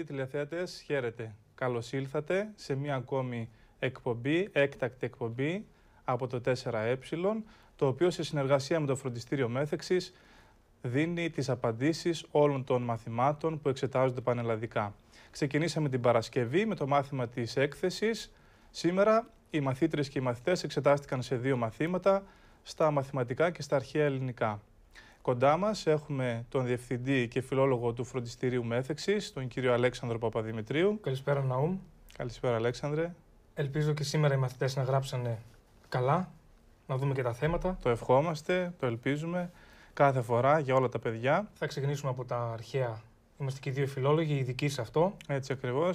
αγαπητοί τηλεθέατες, χαίρετε. Καλώς ήλθατε σε μία ακόμη εκπομπή, έκτακτη εκπομπή από το 4Ε, το οποίο σε συνεργασία με το Φροντιστήριο Μέθεξης δίνει τις απαντήσεις όλων των μαθημάτων που εξετάζονται πανελλαδικά. Ξεκινήσαμε την Παρασκευή με το μάθημα της έκθεσης. Σήμερα οι μαθήτρες και οι μαθητές εξετάστηκαν σε δύο μαθήματα, στα μαθηματικά και στα αρχαία ελληνικά. Κοντά μας έχουμε τον διευθυντή και φιλόλογο του Φροντιστηρίου Μέθεξης, τον κύριο Αλέξανδρο Παπαδημητρίου. Καλησπέρα, Ναούμ. Καλησπέρα, Αλέξανδρε. Ελπίζω και σήμερα οι μαθητές να γράψανε καλά, να δούμε και τα θέματα. Το ευχόμαστε, το ελπίζουμε κάθε φορά για όλα τα παιδιά. Θα ξεκινήσουμε από τα αρχαία. Είμαστε και οι δύο φιλόλογοι, ειδικοί σε αυτό. Έτσι ακριβώς.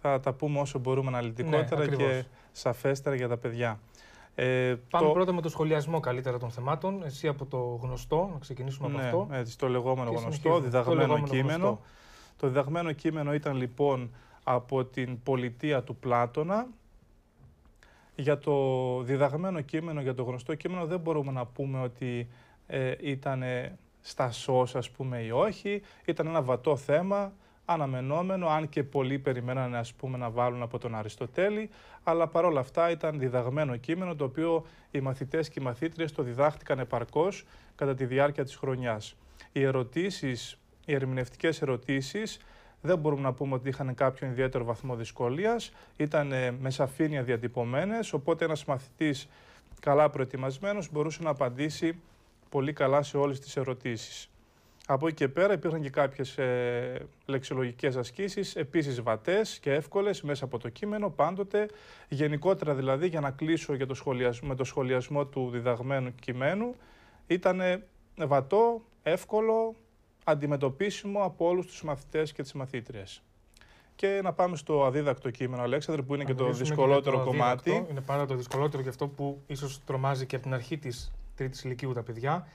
Θα τα πούμε όσο μπορούμε αναλυτικότερα ναι, και σαφέστερα για τα παιδιά. Ε, Πάμε πρώτα με το σχολιασμό καλύτερα των θεμάτων. Εσύ από το γνωστό, να ξεκινήσουμε από ναι, αυτό. Ε, έτσι, το λεγόμενο γνωστό, διδαγμένο κείμενο. Το διδαγμένο κείμενο ήταν λοιπόν από την πολιτεία του Πλάτωνα. Για το διδαγμένο κείμενο, για το γνωστό κείμενο δεν μπορούμε να πούμε ότι ε, ήταν στασός ας πούμε ή όχι. Ήταν ένα βατό θέμα αναμενόμενο, αν και πολλοί περιμένανε ας πούμε να βάλουν από τον Αριστοτέλη, αλλά παρόλα αυτά ήταν διδαγμένο κείμενο το οποίο οι μαθητές και οι μαθήτριες το διδάχτηκαν επαρκώς κατά τη διάρκεια της χρονιάς. Οι ερωτήσεις, οι ερμηνευτικές ερωτήσεις δεν μπορούμε να πούμε ότι είχαν κάποιο ιδιαίτερο βαθμό δυσκολίας, ήταν ε, με σαφήνεια διατυπωμένες, οπότε ένας μαθητής καλά προετοιμασμένος μπορούσε να απαντήσει πολύ καλά σε όλες τις ερωτήσεις. Από εκεί και πέρα υπήρχαν και κάποιες ε, λεξιολογικέ ασκήσεις, επίσης βατές και εύκολες μέσα από το κείμενο, πάντοτε. Γενικότερα δηλαδή, για να κλείσω για το με το σχολιασμό του διδαγμένου κειμένου, ήταν βατό, εύκολο, αντιμετωπίσιμο από όλους τους μαθητές και τις μαθήτριες. Και να πάμε στο αδίδακτο κείμενο, Αλέξανδρε, που είναι και το δυσκολότερο κομμάτι. Είναι πάρα το δυσκολότερο και αυτό που ίσως τρομάζει και από την αρχή της τρίτης ηλικίου τα παιδιά.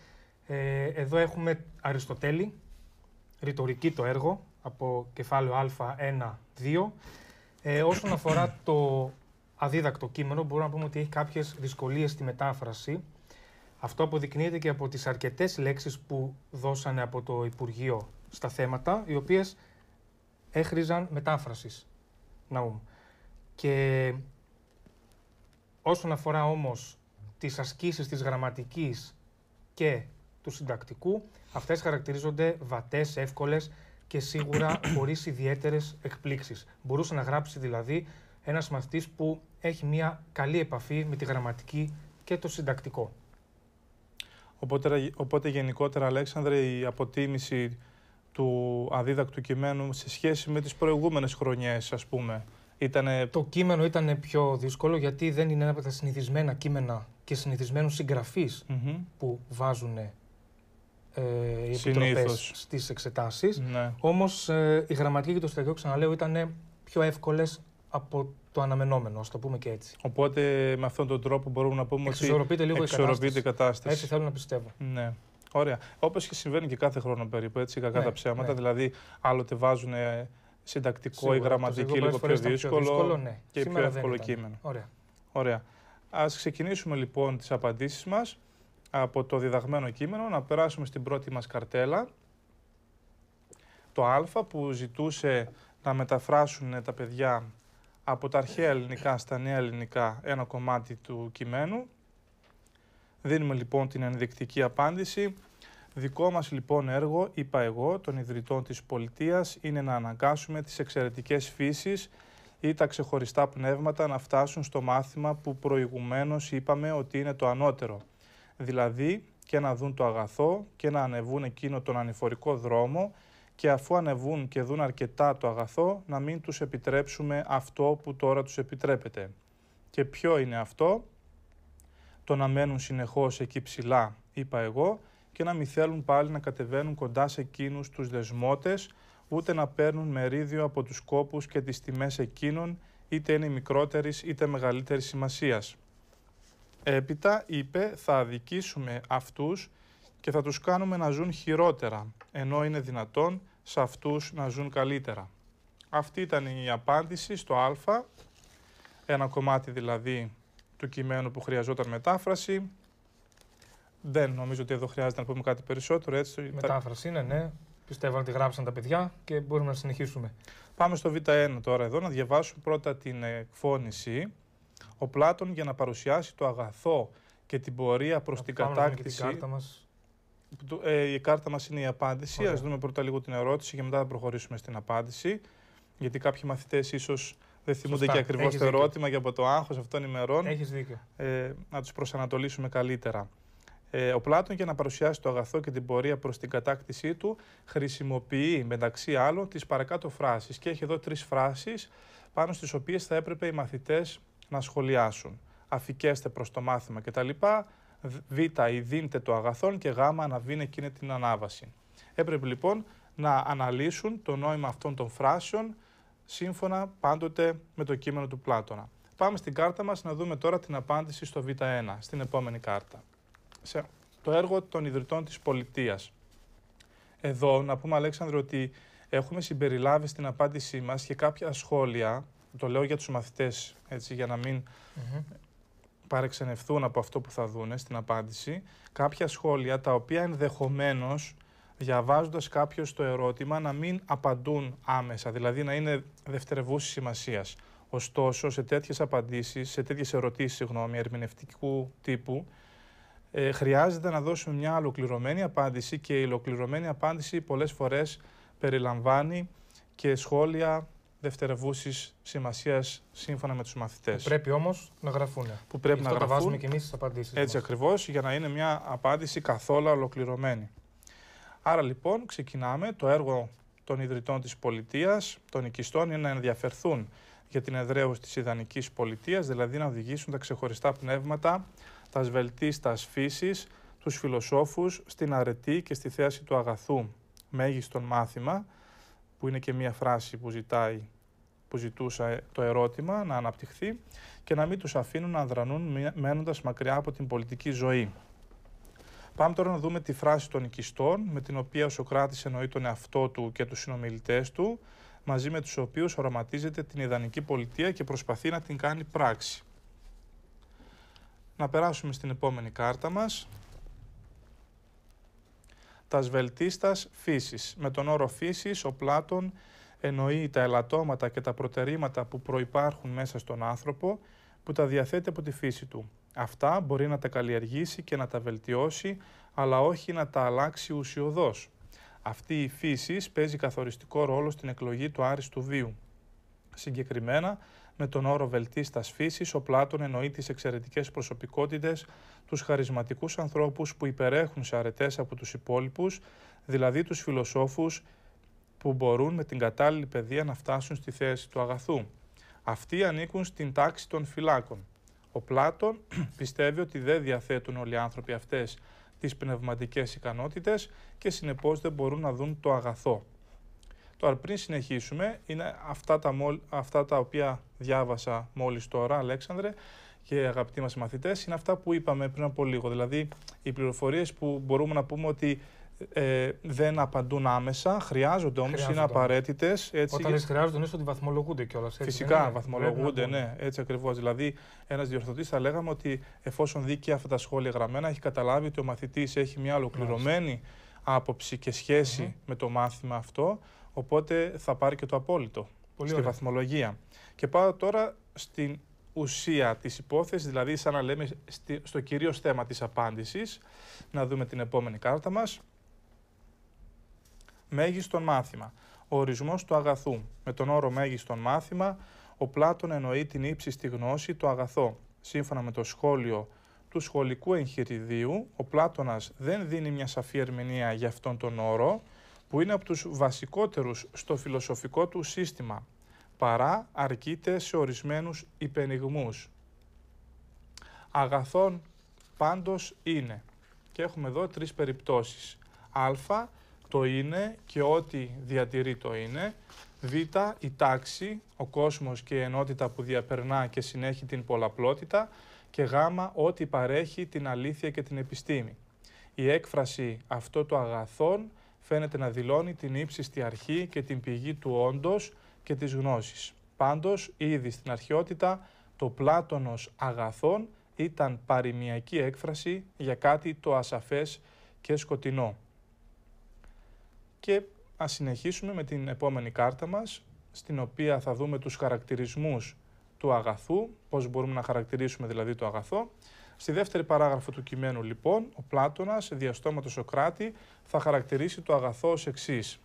Ε, εδώ έχουμε Αριστοτέλη, ρητορική το έργο, από κεφάλαιο Α1-2. Ε, όσον αφορά το αδίδακτο κείμενο, μπορούμε να πούμε ότι έχει κάποιες δυσκολίες στη μετάφραση. Αυτό αποδεικνύεται και από τις αρκετές λέξεις που δώσανε από το Υπουργείο στα θέματα, οι οποίες έχριζαν μετάφρασης. Ναούμ. Και όσον αφορά όμως τις ασκήσεις της γραμματικής και του συντακτικού. Αυτές χαρακτηρίζονται βατές, εύκολες και σίγουρα χωρίς ιδιαίτερες εκπλήξεις. Μπορούσε να γράψει δηλαδή ένας μαθητής που έχει μια καλή επαφή με τη γραμματική και το συντακτικό. Οπότε, οπότε γενικότερα, Αλέξανδρε, η αποτίμηση του αδίδακτου κειμένου σε σχέση με τις προηγούμενες χρονιές, ας πούμε, Ήτανε... Το κείμενο ήταν πιο δύσκολο γιατί δεν είναι ένα από τα συνηθισμένα κείμενα και συνηθισμένους συγγραφείς που βάζουν ε, οι επιτροπές στις εξετάσεις. Ναι. Όμως ε, η γραμματική και το στρατιωτικό, ξαναλέω, ήταν πιο εύκολες από το αναμενόμενο, ας το πούμε και έτσι. Οπότε με αυτόν τον τρόπο μπορούμε να πούμε ότι εξορροπείται λίγο η κατάσταση. Έτσι θέλω να πιστεύω. Ναι. Ωραία. Όπως και συμβαίνει και κάθε χρόνο περίπου, έτσι, κακά ναι, τα ψέματα. Ναι. Δηλαδή, άλλοτε βάζουν συντακτικό Σίγουρα, ή γραμματική λίγο πιο δύσκολο, ναι. και πιο εύκολο κείμενο. Ωραία. Ωραία. Ας ξεκινήσουμε λοιπόν τις απαντήσεις μας από το διδαγμένο κείμενο να περάσουμε στην πρώτη μας καρτέλα, το α που ζητούσε να μεταφράσουν τα παιδιά από τα αρχαία ελληνικά στα νέα ελληνικά ένα κομμάτι του κειμένου. Δίνουμε λοιπόν την ενδεικτική απάντηση. Δικό μας λοιπόν έργο, είπα εγώ, των ιδρυτών της πολιτείας, είναι να αναγκάσουμε τις εξαιρετικές φύσεις ή τα ξεχωριστά πνεύματα να φτάσουν στο μάθημα που προηγουμένως είπαμε ότι είναι το ανώτερο δηλαδή και να δουν το αγαθό και να ανεβούν εκείνο τον ανηφορικό δρόμο και αφού ανεβούν και δουν αρκετά το αγαθό να μην τους επιτρέψουμε αυτό που τώρα τους επιτρέπεται. Και ποιο είναι αυτό, το να μένουν συνεχώς εκεί ψηλά, είπα εγώ, και να μην θέλουν πάλι να κατεβαίνουν κοντά σε εκείνους τους δεσμότες, ούτε να παίρνουν μερίδιο από τους κόπους και τις τιμές εκείνων, είτε είναι μικρότερης είτε μεγαλύτερης σημασίας. Έπειτα είπε θα αδικήσουμε αυτούς και θα τους κάνουμε να ζουν χειρότερα, ενώ είναι δυνατόν σε αυτούς να ζουν καλύτερα. Αυτή ήταν η απάντηση στο α, ένα κομμάτι δηλαδή του κειμένου που χρειαζόταν μετάφραση. Δεν νομίζω ότι εδώ χρειάζεται να πούμε κάτι περισσότερο. Έτσι, μετάφραση είναι, ναι. Πιστεύω ότι γράψαν τα παιδιά και μπορούμε να συνεχίσουμε. Πάμε στο Β1 τώρα εδώ, να διαβάσουμε πρώτα την εκφώνηση ο Πλάτων για να παρουσιάσει το αγαθό και την πορεία προς την κατάκτηση... Και την κάρτα μας. Ε, η κάρτα μας είναι η απάντηση. Ωραία. Ας δούμε πρώτα λίγο την ερώτηση και μετά θα προχωρήσουμε στην απάντηση. Γιατί κάποιοι μαθητές ίσως δεν θυμούνται και ακριβώς το ερώτημα και από το άγχος αυτών ημερών. Έχεις δίκιο. Ε, να τους προσανατολίσουμε καλύτερα. Ε, ο Πλάτων για να παρουσιάσει το αγαθό και την πορεία προς την κατάκτησή του χρησιμοποιεί μεταξύ άλλων τις παρακάτω φράσεις Και έχει εδώ τρεις φράσεις πάνω στις οποίες θα έπρεπε οι μαθητές να σχολιάσουν. Αφικέστε προς το μάθημα κτλ. Β. Ιδίντε το αγαθόν και Γ. βίνει εκείνη την ανάβαση. Έπρεπε λοιπόν να αναλύσουν το νόημα αυτών των φράσεων σύμφωνα πάντοτε με το κείμενο του Πλάτωνα. Πάμε στην κάρτα μας να δούμε τώρα την απάντηση στο Β1, στην επόμενη κάρτα. το έργο των ιδρυτών της πολιτείας. Εδώ να πούμε Αλέξανδρο ότι έχουμε συμπεριλάβει στην απάντησή μας και κάποια σχόλια το λέω για τους μαθητές, έτσι, για να μην mm παρεξενευθούν από αυτό που θα δούνε στην απάντηση. Κάποια σχόλια τα οποία ενδεχομένως διαβάζοντας κάποιος το ερώτημα να μην απαντούν άμεσα, δηλαδή να είναι δευτερευούς σημασίας. Ωστόσο, σε τέτοιες απαντήσεις, σε τέτοιες ερωτήσεις, συγγνώμη, ερμηνευτικού τύπου, ε, χρειάζεται να δώσουμε μια ολοκληρωμένη απάντηση και η ολοκληρωμένη απάντηση πολλές φορές περιλαμβάνει και σχόλια δευτερευούσης σημασίας σύμφωνα με τους μαθητές. Πρέπει όμως να γραφούν. Που πρέπει να γραφούν. βάζουμε και εμείς στι απαντήσεις. Έτσι ακριβώς, για να είναι μια απάντηση καθόλου ολοκληρωμένη. Άρα λοιπόν ξεκινάμε το έργο των ιδρυτών της πολιτείας, των οικιστών, είναι να ενδιαφερθούν για την εδραίωση της ιδανικής πολιτείας, δηλαδή να οδηγήσουν τα ξεχωριστά πνεύματα, τα σβελτίστα φύση, τους φιλοσόφους στην αρετή και στη θέαση του αγαθού. Μέγιστον μάθημα, που είναι και μία φράση που ζητάει που ζητούσα ε, το ερώτημα να αναπτυχθεί και να μην τους αφήνουν να δρανούν μένοντας μακριά από την πολιτική ζωή. Πάμε τώρα να δούμε τη φράση των οικιστών, με την οποία ο Σοκράτης εννοεί τον εαυτό του και τους συνομιλητές του, μαζί με τους οποίους οραματίζεται την ιδανική πολιτεία και προσπαθεί να την κάνει πράξη. Να περάσουμε στην επόμενη κάρτα μας. Τας σβελτίστας φύσης. Με τον όρο φύσης ο Πλάτων εννοεί τα ελαττώματα και τα προτερήματα που προϋπάρχουν μέσα στον άνθρωπο που τα διαθέτει από τη φύση του. Αυτά μπορεί να τα καλλιεργήσει και να τα βελτιώσει, αλλά όχι να τα αλλάξει ουσιοδός. Αυτή η φύση παίζει καθοριστικό ρόλο στην εκλογή του άριστου βίου. Συγκεκριμένα, με τον όρο βελτίστας φύσης, ο Πλάτων εννοεί τις εξαιρετικές προσωπικότητες, τους χαρισματικούς ανθρώπους που υπερέχουν σε αρετές από τους υπόλοιπους, δηλαδή τους φιλοσόφους που μπορούν με την κατάλληλη παιδεία να φτάσουν στη θέση του αγαθού. Αυτοί ανήκουν στην τάξη των φυλάκων. Ο Πλάτων πιστεύει ότι δεν διαθέτουν όλοι οι άνθρωποι αυτές τις πνευματικές ικανότητες και συνεπώς δεν μπορούν να δουν το αγαθό. Τώρα πριν συνεχίσουμε, είναι αυτά τα, αυτά τα οποία διάβασα μόλις τώρα, Αλέξανδρε, και αγαπητοί μας μαθητές, είναι αυτά που είπαμε πριν από λίγο. Δηλαδή, οι πληροφορίες που μπορούμε να πούμε ότι ε, δεν απαντούν άμεσα, χρειάζονται όμως, είναι απαραίτητε. Όταν λες χρειάζονται, είναι ότι βαθμολογούνται κιόλας. Φυσικά, βαθμολογούνται, ναι, έτσι ακριβώς. Δηλαδή, ένας διορθωτής θα λέγαμε ότι εφόσον δει και αυτά τα σχόλια γραμμένα, έχει καταλάβει ότι ο μαθητής έχει μια ολοκληρωμένη άποψη και σχεση με το μάθημα αυτό, οπότε θα πάρει και το απόλυτο Πολύ στη βαθμολογία. Και πάω τώρα στην ουσία της υπόθεσης, δηλαδή σαν να λέμε στο κυρίως θέμα της απάντησης. Να δούμε την επόμενη κάρτα μας. Μέγιστον μάθημα. Ο ορισμός του αγαθού. Με τον όρο μέγιστον μάθημα, ο Πλάτων εννοεί την ύψιστη γνώση, το αγαθό. Σύμφωνα με το σχόλιο του σχολικού εγχειριδίου, ο Πλάτωνας δεν δίνει μια σαφή ερμηνεία για αυτόν τον όρο, που είναι από τους βασικότερους στο φιλοσοφικό του σύστημα, παρά αρκείται σε ορισμένους υπενιγμούς. Αγαθόν πάντως είναι. Και έχουμε εδώ τρεις περιπτώσεις. Α, το είναι και ό,τι διατηρεί το είναι. Β. Η τάξη, ο κόσμος και η ενότητα που διαπερνά και συνέχει την πολλαπλότητα. Και Γ. Ό,τι παρέχει την αλήθεια και την επιστήμη. Η έκφραση αυτό το αγαθών φαίνεται να δηλώνει την ύψιστη αρχή και την πηγή του όντος και της γνώσης. Πάντως, ήδη στην αρχαιότητα, το πλάτωνος αγαθών ήταν παροιμιακή έκφραση για κάτι το ασαφές και σκοτεινό. Και ας συνεχίσουμε με την επόμενη κάρτα μας, στην οποία θα δούμε τους χαρακτηρισμούς του αγαθού, πώς μπορούμε να χαρακτηρίσουμε δηλαδή το αγαθό. Στη δεύτερη παράγραφο του κειμένου λοιπόν, ο Πλάτωνας, διαστόματος Σοκράτη, θα χαρακτηρίσει το αγαθό ως εξής.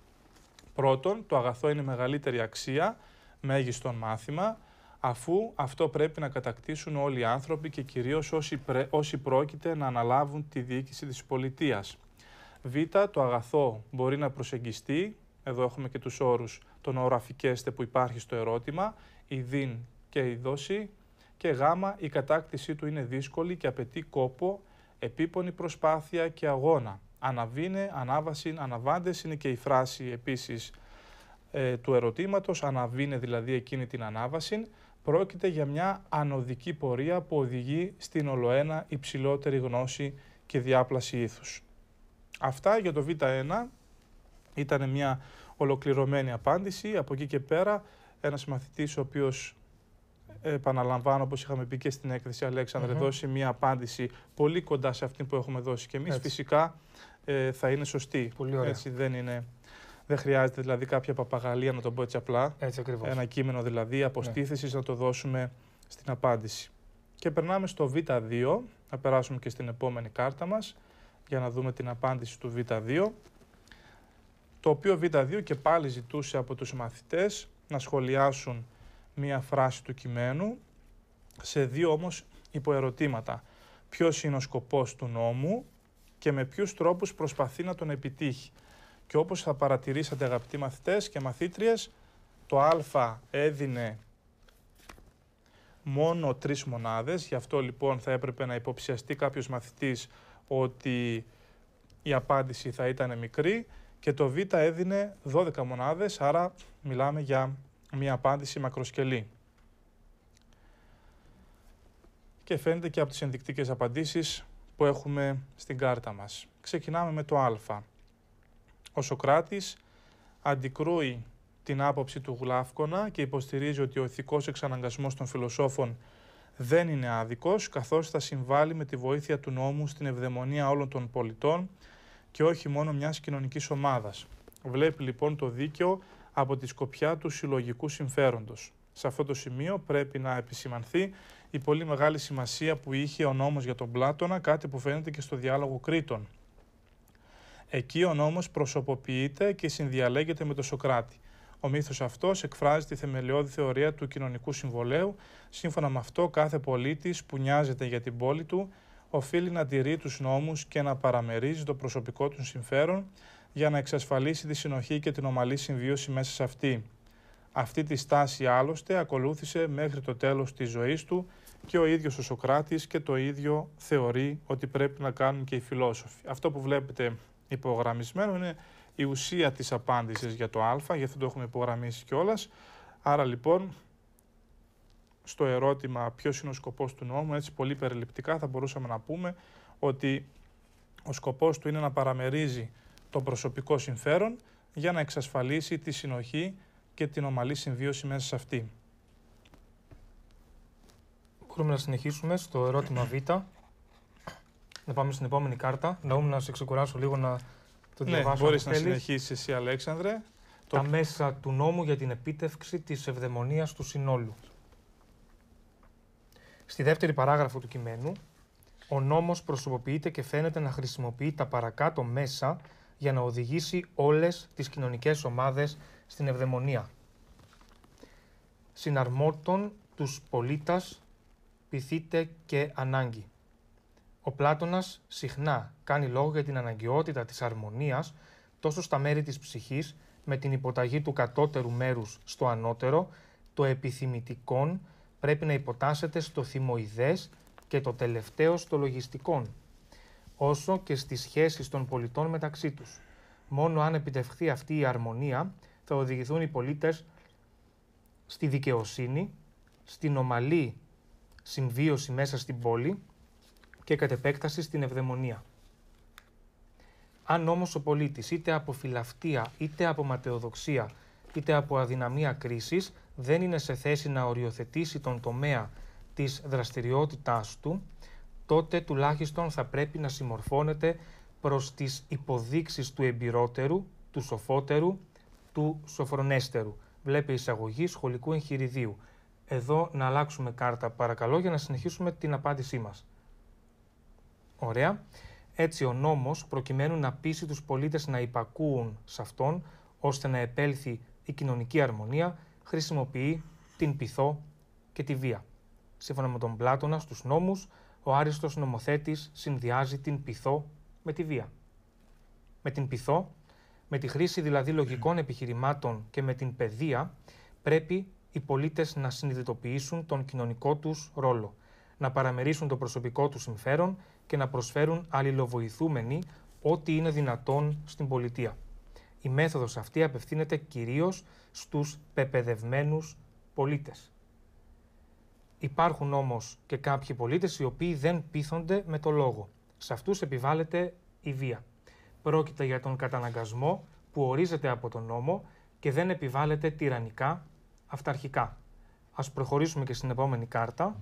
Πρώτον, το αγαθό είναι μεγαλύτερη αξία, μέγιστον μάθημα, αφού αυτό πρέπει να κατακτήσουν όλοι οι άνθρωποι και κυρίως όσοι, πρόκειται να αναλάβουν τη διοίκηση της πολιτείας. Β, το αγαθό μπορεί να προσεγγιστεί, εδώ έχουμε και τους όρους τον οραφικέστε που υπάρχει στο ερώτημα, η δίν και η δόση, και Γ, η κατάκτησή του είναι δύσκολη και απαιτεί κόπο, επίπονη προσπάθεια και αγώνα. Αναβίνε, ανάβαση, αναβάντες είναι και η φράση επίσης ε, του ερωτήματος, αναβίνε δηλαδή εκείνη την ανάβαση, πρόκειται για μια ανωδική πορεία που οδηγεί στην ολοένα υψηλότερη γνώση και διάπλαση ήθους. Αυτά για το Β1 ήταν μια ολοκληρωμένη απάντηση. Από εκεί και πέρα ένας μαθητής ο οποίος επαναλαμβάνω όπως είχαμε πει και στην έκθεση δώσει μια απάντηση πολύ κοντά σε αυτή που έχουμε δώσει και εμείς. Φυσικά ε, θα είναι σωστή. Πολύ ωραία. Έτσι δεν είναι... Δεν χρειάζεται δηλαδή κάποια παπαγαλία, να το πω έτσι απλά. Έτσι ακριβώς. Ένα κείμενο δηλαδή αποστήθησης ναι. να το δώσουμε στην απάντηση. Και περνάμε στο Β2, να περάσουμε και στην επόμενη κάρτα μας για να δούμε την απάντηση του Β2 το οποίο Β2 και πάλι ζητούσε από τους μαθητές να σχολιάσουν μία φράση του κειμένου σε δύο όμως υποερωτήματα. Ποιος είναι ο σκοπός του νόμου και με ποιους τρόπους προσπαθεί να τον επιτύχει. Και όπως θα παρατηρήσατε αγαπητοί μαθητές και μαθήτριες, το α έδινε μόνο τρεις μονάδες, γι' αυτό λοιπόν θα έπρεπε να υποψιαστεί κάποιος μαθητής ότι η απάντηση θα ήταν μικρή και το Β έδινε 12 μονάδες, άρα μιλάμε για μια απάντηση μακροσκελή. Και φαίνεται και από τις ενδεικτικές απαντήσεις που έχουμε στην κάρτα μας. Ξεκινάμε με το Α. Ο Σοκράτης αντικρούει την άποψη του Γλάφκονα και υποστηρίζει ότι ο ηθικός εξαναγκασμός των φιλοσόφων δεν είναι άδικος καθώς θα συμβάλλει με τη βοήθεια του νόμου στην ευδαιμονία όλων των πολιτών και όχι μόνο μιας κοινωνικής ομάδας. Βλέπει λοιπόν το δίκαιο από τη σκοπιά του συλλογικού συμφέροντος. Σε αυτό το σημείο πρέπει να επισημανθεί η πολύ μεγάλη σημασία που είχε ο νόμος για τον Πλάτωνα, κάτι που φαίνεται και στο διάλογο Κρήτων. Εκεί ο νόμος προσωποποιείται και συνδιαλέγεται με τον Σοκράτη. Ο μύθος αυτός εκφράζει τη θεμελιώδη θεωρία του κοινωνικού συμβολέου. Σύμφωνα με αυτό, κάθε πολίτης που νοιάζεται για την πόλη του οφείλει να τηρεί τους νόμους και να παραμερίζει το προσωπικό του συμφέρον για να εξασφαλίσει τη συνοχή και την ομαλή συμβίωση μέσα σε αυτή. Αυτή τη στάση άλλωστε ακολούθησε μέχρι το τέλος της ζωής του και ο ίδιος ο Σοκράτης και το ίδιο θεωρεί ότι πρέπει να κάνουν και οι φιλόσοφοι. Αυτό που βλέπετε υπογραμμισμένο είναι η ουσία της απάντησης για το α, γιατί αυτό το έχουμε υπογραμμίσει κιόλας. Άρα λοιπόν, στο ερώτημα ποιος είναι ο σκοπός του νόμου, έτσι πολύ περιληπτικά θα μπορούσαμε να πούμε ότι ο σκοπός του είναι να παραμερίζει το προσωπικό συμφέρον για να εξασφαλίσει τη συνοχή και την ομαλή συμβίωση μέσα σε αυτή. Μπορούμε να συνεχίσουμε στο ερώτημα Β. Να πάμε στην επόμενη κάρτα. Ναούμ, να σε ξεκουράσω λίγο να το ναι, Μπορείς να συνεχίσεις εσύ, Αλέξανδρε. Τα το... μέσα του νόμου για την επίτευξη της ευδαιμονίας του συνόλου. Στη δεύτερη παράγραφο του κειμένου, ο νόμος προσωποποιείται και φαίνεται να χρησιμοποιεί τα παρακάτω μέσα για να οδηγήσει όλες τις κοινωνικές ομάδες στην ευδαιμονία. Συναρμότων τους πολίτας πηθείτε και ανάγκη. Ο Πλάτωνας συχνά κάνει λόγο για την αναγκαιότητα της αρμονίας τόσο στα μέρη της ψυχής με την υποταγή του κατώτερου μέρους στο ανώτερο, το επιθυμητικόν πρέπει να υποτάσσεται στο θυμοειδές και το τελευταίο στο λογιστικόν, όσο και στις σχέσεις των πολιτών μεταξύ τους. Μόνο αν επιτευχθεί αυτή η αρμονία θα οδηγηθούν οι πολίτες στη δικαιοσύνη, στην ομαλή συμβίωση μέσα στην πόλη και κατ' επέκταση στην ευδαιμονία. Αν όμως ο πολίτης είτε από φιλαυτία, είτε από ματαιοδοξία, είτε από αδυναμία κρίσης δεν είναι σε θέση να οριοθετήσει τον τομέα της δραστηριότητάς του, τότε τουλάχιστον θα πρέπει να συμμορφώνεται προς τις υποδείξεις του εμπειρότερου, του σοφότερου, του σοφρονέστερου. Βλέπει εισαγωγή σχολικού εγχειριδίου. Εδώ να αλλάξουμε κάρτα παρακαλώ για να συνεχίσουμε την απάντησή μας. Ωραία. Έτσι ο νόμος προκειμένου να πείσει τους πολίτες να υπακούουν σε αυτόν ώστε να επέλθει η κοινωνική αρμονία χρησιμοποιεί την πυθό και τη βία. Σύμφωνα με τον Πλάτωνας στους νόμους ο άριστος νομοθέτης συνδυάζει την πυθό με τη βία. Με την πυθό, με τη χρήση δηλαδή λογικών επιχειρημάτων και με την παιδεία πρέπει οι πολίτες να συνειδητοποιήσουν τον κοινωνικό τους ρόλο, να παραμερίσουν το προσωπικό τους συμφέρον και να προσφέρουν αλληλοβοηθούμενοι ό,τι είναι δυνατόν στην πολιτεία. Η μέθοδος αυτή απευθύνεται κυρίως στους πεπαιδευμένους πολίτες. Υπάρχουν όμως και κάποιοι πολίτες οι οποίοι δεν πείθονται με το λόγο. Σε αυτούς επιβάλλεται η βία. Πρόκειται για τον καταναγκασμό που ορίζεται από τον νόμο και δεν επιβάλλεται τυραννικά, αυταρχικά. Ας προχωρήσουμε και στην επόμενη κάρτα.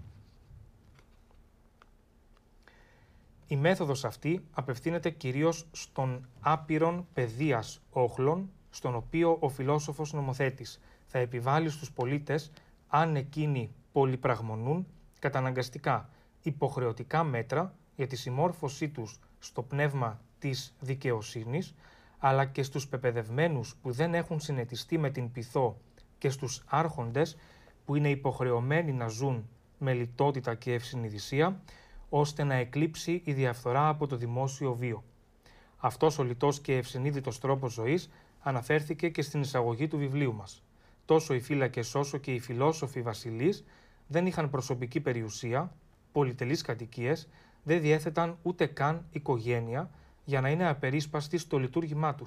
Η μέθοδος αυτή απευθύνεται κυρίως στον άπειρον παιδείας όχλων, στον οποίο ο φιλόσοφος νομοθέτης θα επιβάλλει στους πολίτες, αν εκείνοι πολυπραγμονούν, καταναγκαστικά υποχρεωτικά μέτρα για τη συμμόρφωσή τους στο πνεύμα της δικαιοσύνης, αλλά και στους πεπαιδευμένους που δεν έχουν συνετιστεί με την πυθό και στους άρχοντες που είναι υποχρεωμένοι να ζουν με λιτότητα και ευσυνειδησία, ώστε να εκλείψει η διαφθορά από το δημόσιο βίο. Αυτός ο λιτός και ευσυνείδητος τρόπος ζωής αναφέρθηκε και στην εισαγωγή του βιβλίου μας. Τόσο οι φύλακες όσο και οι φιλόσοφοι βασιλείς δεν είχαν προσωπική περιουσία, πολυτελείς κατοικίες, δεν διέθεταν ούτε καν οικογένεια για να είναι απερίσπαστοι στο λειτουργήμά τους.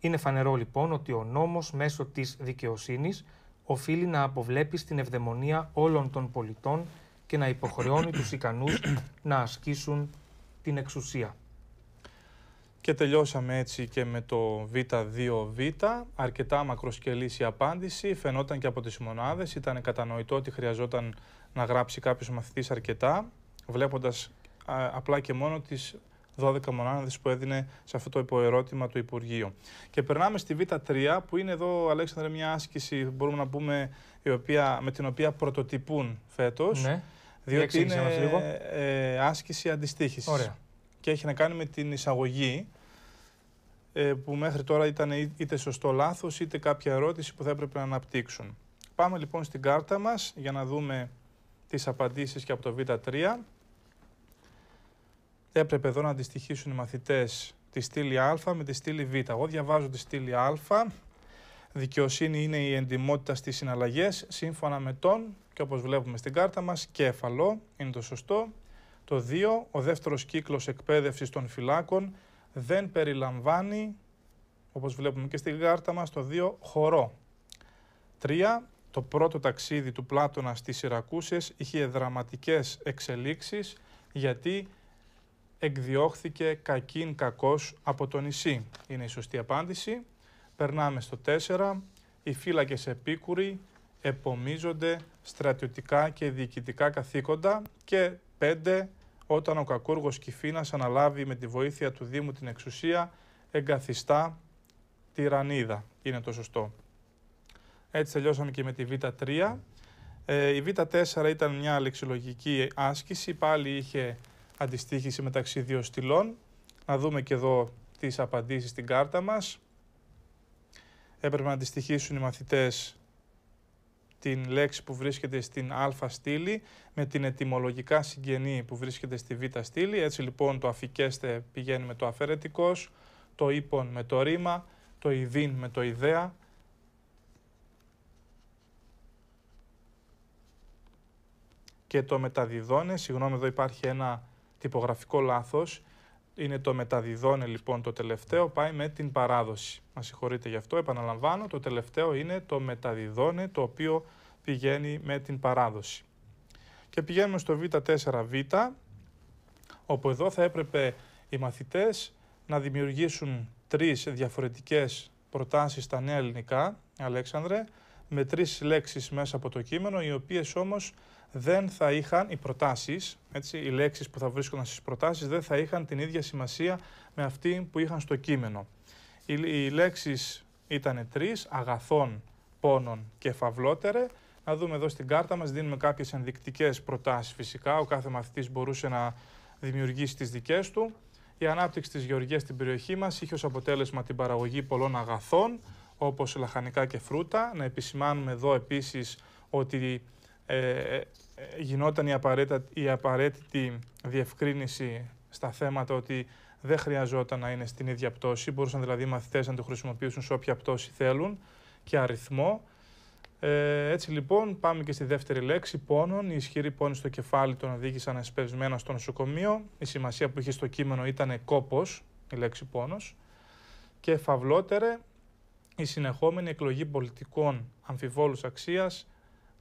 Είναι φανερό λοιπόν ότι ο νόμος μέσω της δικαιοσύνης οφείλει να αποβλέπει στην ευδαιμονία όλων των πολιτών και να υποχρεώνει τους ικανούς να ασκήσουν την εξουσία. Και τελειώσαμε έτσι και με το Β2Β. Αρκετά μακροσκελής η απάντηση. Φαινόταν και από τις μονάδες. Ήταν κατανοητό ότι χρειαζόταν να γράψει κάποιος μαθητής αρκετά, βλέποντας απλά και μόνο τις 12 μονάδες που έδινε σε αυτό το υποερώτημα το Υπουργείο. Και περνάμε στη Β3 που είναι εδώ, Αλέξανδρε, μια άσκηση μπορούμε να πούμε η οποία, με την οποία πρωτοτυπούν φέτος. Ναι. Διότι είναι Ε, άσκηση Ωραία. Και έχει να κάνει με την εισαγωγή ε, που μέχρι τώρα ήταν είτε σωστό λάθος είτε κάποια ερώτηση που θα έπρεπε να αναπτύξουν. Πάμε λοιπόν στην κάρτα μας για να δούμε τις απαντήσεις και από το Β3. Έπρεπε εδώ να αντιστοιχήσουν οι μαθητές τη στήλη Α με τη στήλη Β. Εγώ διαβάζω τη στήλη Α Δικαιοσύνη είναι η εντιμότητα στις συναλλαγές, σύμφωνα με τον, και όπως βλέπουμε στην κάρτα μας, κέφαλο, είναι το σωστό. Το 2, ο δεύτερος κύκλος εκπαίδευσης των φυλάκων δεν περιλαμβάνει, όπως βλέπουμε και στην κάρτα μας, το 2, χορό. 3, το πρώτο ταξίδι του Πλάτωνα στις Συρακούσες είχε δραματικές εξελίξεις, γιατί εκδιώχθηκε κακήν κακός από το νησί. Είναι η σωστή απάντηση. Περνάμε στο 4. Οι φύλακες επίκουροι επομίζονται στρατιωτικά και διοικητικά καθήκοντα και 5. Όταν ο κακούργος Κιφίνας αναλάβει με τη βοήθεια του Δήμου την εξουσία, εγκαθιστά τυραννίδα. Είναι το σωστό. Έτσι τελειώσαμε και με τη Β3. Ε, η Β4 ήταν μια λεξιλογική άσκηση, πάλι είχε αντιστοίχηση μεταξύ δύο στυλών. Να δούμε και εδώ τις απαντήσεις στην κάρτα μας έπρεπε να αντιστοιχίσουν οι μαθητές την λέξη που βρίσκεται στην α στήλη με την ετυμολογικά συγγενή που βρίσκεται στη β στήλη. Έτσι λοιπόν το αφικέστε πηγαίνει με το αφαιρετικός, το ύπον με το ρήμα, το ιδίν με το ιδέα. Και το μεταδιδώνε, συγγνώμη εδώ υπάρχει ένα τυπογραφικό λάθος, είναι το μεταδιδώνε λοιπόν το τελευταίο, πάει με την παράδοση. Μα συγχωρείτε γι' αυτό, επαναλαμβάνω, το τελευταίο είναι το μεταδιδώνε το οποίο πηγαίνει με την παράδοση. Και πηγαίνουμε στο β4β, όπου εδώ θα έπρεπε οι μαθητές να δημιουργήσουν τρεις διαφορετικές προτάσεις στα νέα ελληνικά, Αλέξανδρε, με τρεις λέξεις μέσα από το κείμενο, οι οποίες όμως δεν θα είχαν οι προτάσεις, οι λέξεις που θα βρίσκονταν στις προτάσεις δεν θα είχαν την ίδια σημασία με αυτή που είχαν στο κείμενο. Οι, οι λέξεις ήταν τρεις, αγαθών, πόνων και φαυλότερε. Να δούμε εδώ στην κάρτα μας δίνουμε κάποιες ενδεικτικές προτάσεις φυσικά. Ο κάθε μαθητής μπορούσε να δημιουργήσει τις δικές του. Η ανάπτυξη της γεωργίας στην περιοχή μας είχε ως αποτέλεσμα την παραγωγή πολλών αγαθών, όπως λαχανικά και φρούτα. Να επισημάνουμε εδώ επίσης ότι ε, ε, ε, γινόταν η, απαραίτητη διευκρίνηση στα θέματα ότι δεν χρειαζόταν να είναι στην ίδια πτώση. Μπορούσαν δηλαδή οι μαθητές να το χρησιμοποιήσουν σε όποια πτώση θέλουν και αριθμό. Ε, έτσι λοιπόν, πάμε και στη δεύτερη λέξη. Πόνων. Οι ισχυροί πόνοι στο κεφάλι τον οδήγησαν εσπευσμένα στο νοσοκομείο. Η σημασία που είχε στο κείμενο ήταν κόπος, η λέξη πόνος. Και φαυλότερε, η συνεχόμενη εκλογή πολιτικών αμφιβόλους αξίας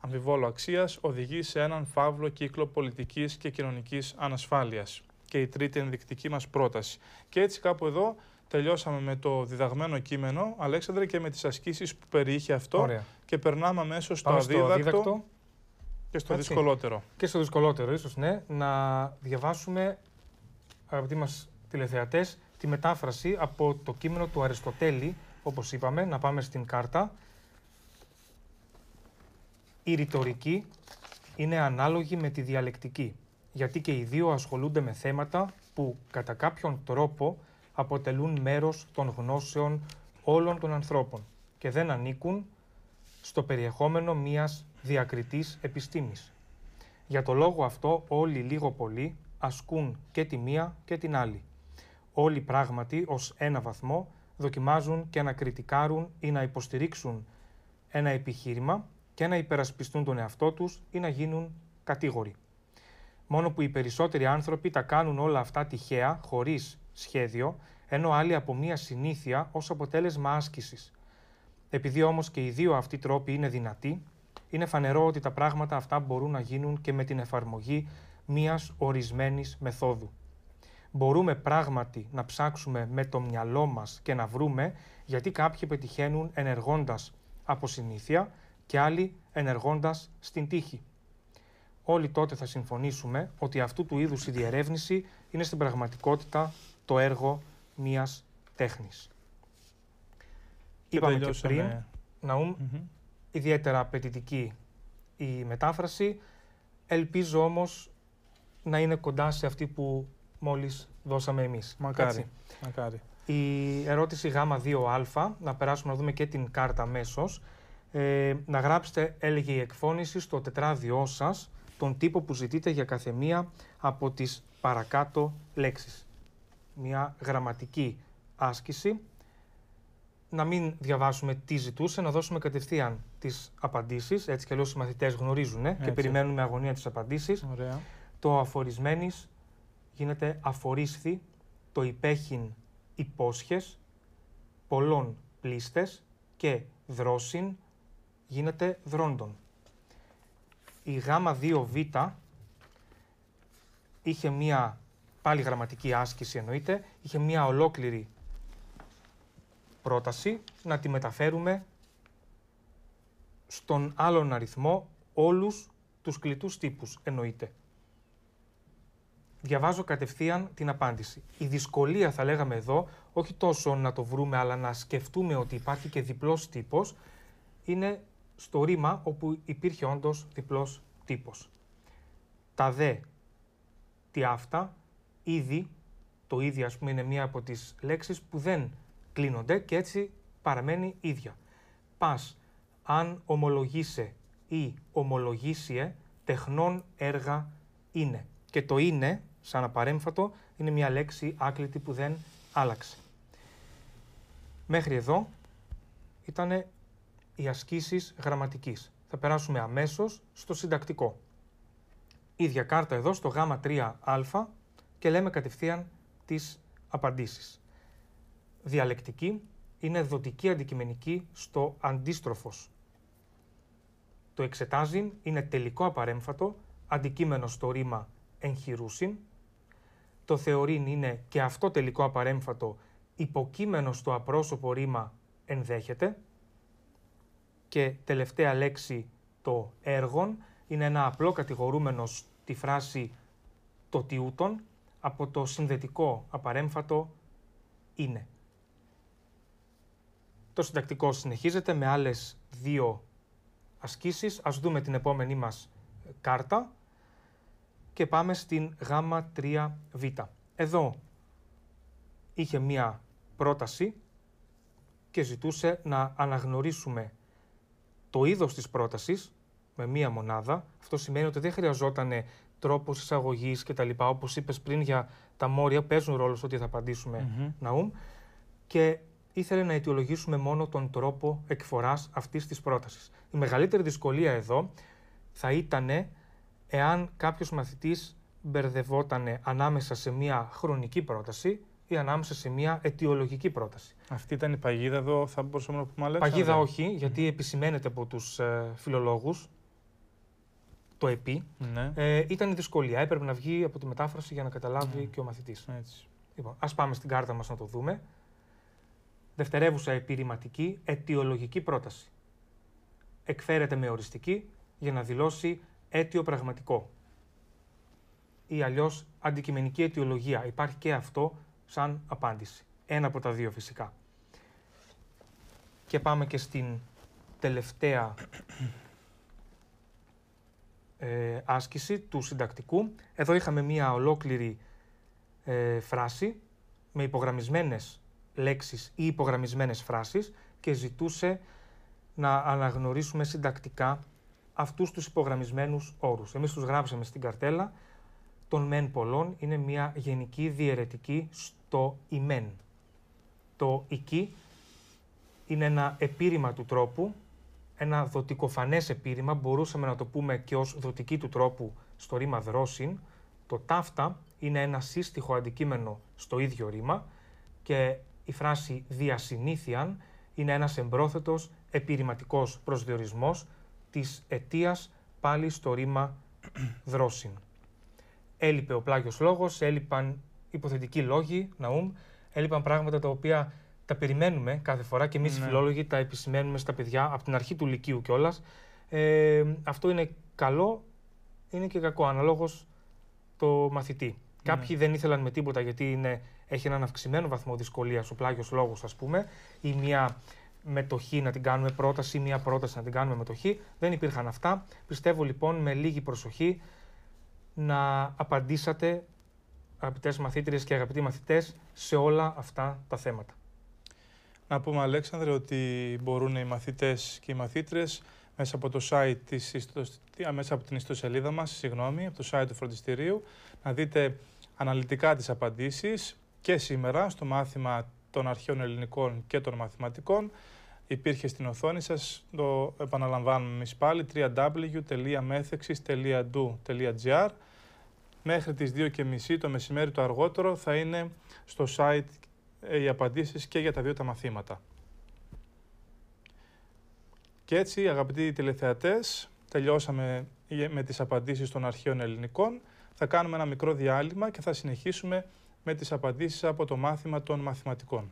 αμφιβόλους αξίας οδηγεί σε έναν φαύλο κύκλο πολιτικής και κοινωνικής ανασφάλειας. Και η τρίτη ενδεικτική μας πρόταση. Και έτσι κάπου εδώ τελειώσαμε με το διδαγμένο κείμενο, Αλέξανδρε, και με τις ασκήσεις που περιείχε αυτό. Ωραία. Και περνάμε αμέσως στο αδίδακτο. Και στο δυσκολότερο. Και στο δυσκολότερο, ίσως, ναι, να διαβάσουμε, αγαπητοί μας τηλεθεατές, τη μετάφραση από το κείμενο του Αριστοτέλη, όπως είπαμε, να πάμε στην κάρτα. Η ρητορική είναι ανάλογη με τη διαλεκτική, γιατί και οι δύο ασχολούνται με θέματα που κατά κάποιον τρόπο αποτελούν μέρος των γνώσεων όλων των ανθρώπων και δεν ανήκουν στο περιεχόμενο μιας διακριτής επιστήμης. Για το λόγο αυτό όλοι λίγο πολύ ασκούν και τη μία και την άλλη. Όλοι πράγματι ως ένα βαθμό δοκιμάζουν και να κριτικάρουν ή να υποστηρίξουν ένα επιχείρημα και να υπερασπιστούν τον εαυτό τους ή να γίνουν κατήγοροι. Μόνο που οι περισσότεροι άνθρωποι τα κάνουν όλα αυτά τυχαία, χωρίς σχέδιο, ενώ άλλοι από μία συνήθεια ως αποτέλεσμα άσκησης. Επειδή όμως και οι δύο αυτοί τρόποι είναι δυνατοί, είναι φανερό ότι τα πράγματα αυτά μπορούν να γίνουν και με την εφαρμογή μια ορισμένης μεθόδου. Μπορούμε πράγματι να ψάξουμε με το μυαλό μας και να βρούμε γιατί κάποιοι πετυχαίνουν ενεργώντας από συνήθεια, και άλλοι ενεργώντας στην τύχη. Όλοι τότε θα συμφωνήσουμε ότι αυτού του είδους η διερεύνηση είναι στην πραγματικότητα το έργο μίας τέχνης. Είπαμε και πριν, ναουμ ιδιαίτερα απαιτητική η μετάφραση. Ελπίζω όμως να είναι κοντά σε αυτή που μόλις δώσαμε εμείς. Μακάρι. Μακάρι. Η ερώτηση Γ2α, να περάσουμε να δούμε και την κάρτα αμέσως. Ε, να γράψετε, έλεγε η εκφώνηση, στο τετράδιό σας τον τύπο που ζητείτε για κάθε μία από τις παρακάτω λέξεις. Μια γραμματική άσκηση. Να μην διαβάσουμε τι ζητούσε, να δώσουμε κατευθείαν τις απαντήσεις. Έτσι κι οι μαθητές γνωρίζουν και περιμένουν με αγωνία τις απαντήσεις. Το αφορισμένης γίνεται αφορίσθη, το υπέχειν υπόσχες, πολλών πλήστες και δρόσιν γίνεται δρόντων. Η γάμα 2 είχε μία, πάλι γραμματική άσκηση εννοείται, είχε μία ολόκληρη πρόταση να τη μεταφέρουμε στον άλλον αριθμό όλους τους κλητούς τύπους εννοείται. Διαβάζω κατευθείαν την απάντηση. Η δυσκολία θα λέγαμε εδώ, όχι τόσο να το βρούμε, αλλά να σκεφτούμε ότι υπάρχει και διπλός τύπος, είναι στο ρήμα όπου υπήρχε όντως διπλός τύπος. Τα δε, τι αυτά, ήδη, το ίδιο ας πούμε είναι μία από τις λέξεις που δεν κλείνονται και έτσι παραμένει ίδια. Πας, αν ομολογήσε ή ομολογήσιε, τεχνών έργα είναι. Και το είναι, σαν απαρέμφατο, είναι μία λέξη άκλητη που δεν άλλαξε. Μέχρι εδώ ήταν οι ασκήσεις γραμματικής. Θα περάσουμε αμέσως στο συντακτικό. Ίδια κάρτα εδώ στο γάμα 3 α και λέμε κατευθείαν τις απαντήσεις. Διαλεκτική είναι δοτική αντικειμενική στο αντίστροφος. Το εξετάζειν είναι τελικό απαρέμφατο, αντικείμενο στο ρήμα εγχειρούσιν. Το θεωρήν είναι και αυτό τελικό απαρέμφατο, υποκείμενο στο απρόσωπο ρήμα ενδέχεται και τελευταία λέξη το έργον. Είναι ένα απλό κατηγορούμενο στη φράση το τιούτον από το συνδετικό απαρέμφατο είναι. Το συντακτικό συνεχίζεται με άλλες δύο ασκήσεις. Ας δούμε την επόμενή μας κάρτα και πάμε στην γάμα 3β. Εδώ είχε μία πρόταση και ζητούσε να αναγνωρίσουμε το είδος της πρότασης με μία μονάδα. Αυτό σημαίνει ότι δεν χρειαζόταν τρόπο εισαγωγή κτλ. Όπως είπες πριν για τα μόρια, παίζουν ρόλο στο ότι θα απαντήσουμε, mm-hmm. Ναούμ. Και ήθελε να αιτιολογήσουμε μόνο τον τρόπο εκφοράς αυτής της πρότασης. Η μεγαλύτερη δυσκολία εδώ θα ήταν εάν κάποιος μαθητής μπερδευόταν ανάμεσα σε μία χρονική πρόταση ανάμεσα σε μια αιτιολογική πρόταση. Αυτή ήταν η παγίδα εδώ, θα μπορούσαμε να πούμε Παγίδα ναι. όχι, γιατί ναι. επισημαίνεται από τους ε, φιλολόγους, το επί, ναι. ε, ήταν η δυσκολία. Έπρεπε να βγει από τη μετάφραση για να καταλάβει και ο μαθητής. Έτσι. Λοιπόν, ας πάμε στην κάρτα μας να το δούμε. Δευτερεύουσα επιρηματική αιτιολογική πρόταση. Εκφέρεται με οριστική για να δηλώσει αίτιο πραγματικό ή αλλιώς αντικειμενική αιτιολογία. Υπάρχει και αυτό σαν απάντηση. Ένα από τα δύο φυσικά. Και πάμε και στην τελευταία ε, άσκηση του συντακτικού. Εδώ είχαμε μία ολόκληρη ε, φράση με υπογραμμισμένες λέξεις ή υπογραμμισμένες φράσεις και ζητούσε να αναγνωρίσουμε συντακτικά αυτούς τους υπογραμμισμένους όρους. Εμείς τους γράψαμε στην καρτέλα των μεν πολλών είναι μια γενική διαιρετική στο ημέν. Το εκεί είναι ένα επίρρημα του τρόπου, ένα δοτικοφανές επίρρημα, μπορούσαμε να το πούμε και ως δοτική του τρόπου στο ρήμα δρόσιν. Το ταύτα είναι ένα σύστοιχο αντικείμενο στο ίδιο ρήμα και η φράση διασυνήθιαν είναι ένας εμπρόθετος επιρρηματικός προσδιορισμός της αιτίας πάλι στο ρήμα δρόσιν έλειπε ο πλάγιος λόγος, έλειπαν υποθετικοί λόγοι, ναούμ, έλειπαν πράγματα τα οποία τα περιμένουμε κάθε φορά και εμείς ναι. οι φιλόλογοι τα επισημαίνουμε στα παιδιά από την αρχή του Λυκείου κιόλας. Ε, αυτό είναι καλό, είναι και κακό, αναλόγως το μαθητή. Ναι. Κάποιοι δεν ήθελαν με τίποτα γιατί είναι, έχει έναν αυξημένο βαθμό δυσκολίας ο πλάγιος λόγος, ας πούμε, ή μια μετοχή να την κάνουμε πρόταση, ή μια πρόταση να την κάνουμε μετοχή. Δεν υπήρχαν αυτά. Πιστεύω λοιπόν με λίγη προσοχή να απαντήσατε, αγαπητές μαθήτριες και αγαπητοί μαθητές, σε όλα αυτά τα θέματα. Να πούμε, Αλέξανδρε, ότι μπορούν οι μαθητές και οι μαθήτρε μέσα από το site της, μέσα από την ιστοσελίδα μας, συγγνώμη, από το site του φροντιστηρίου, να δείτε αναλυτικά τις απαντήσεις και σήμερα στο μάθημα των αρχαίων ελληνικών και των μαθηματικών, υπήρχε στην οθόνη σας. Το επαναλαμβάνουμε εμείς πάλι, www.methexis.do.gr Μέχρι τις 2.30 το μεσημέρι το αργότερο θα είναι στο site ε, οι απαντήσεις και για τα δύο τα μαθήματα. Και έτσι, αγαπητοί τηλεθεατές, τελειώσαμε με τις απαντήσεις των αρχαίων ελληνικών. Θα κάνουμε ένα μικρό διάλειμμα και θα συνεχίσουμε με τις απαντήσεις από το μάθημα των μαθηματικών.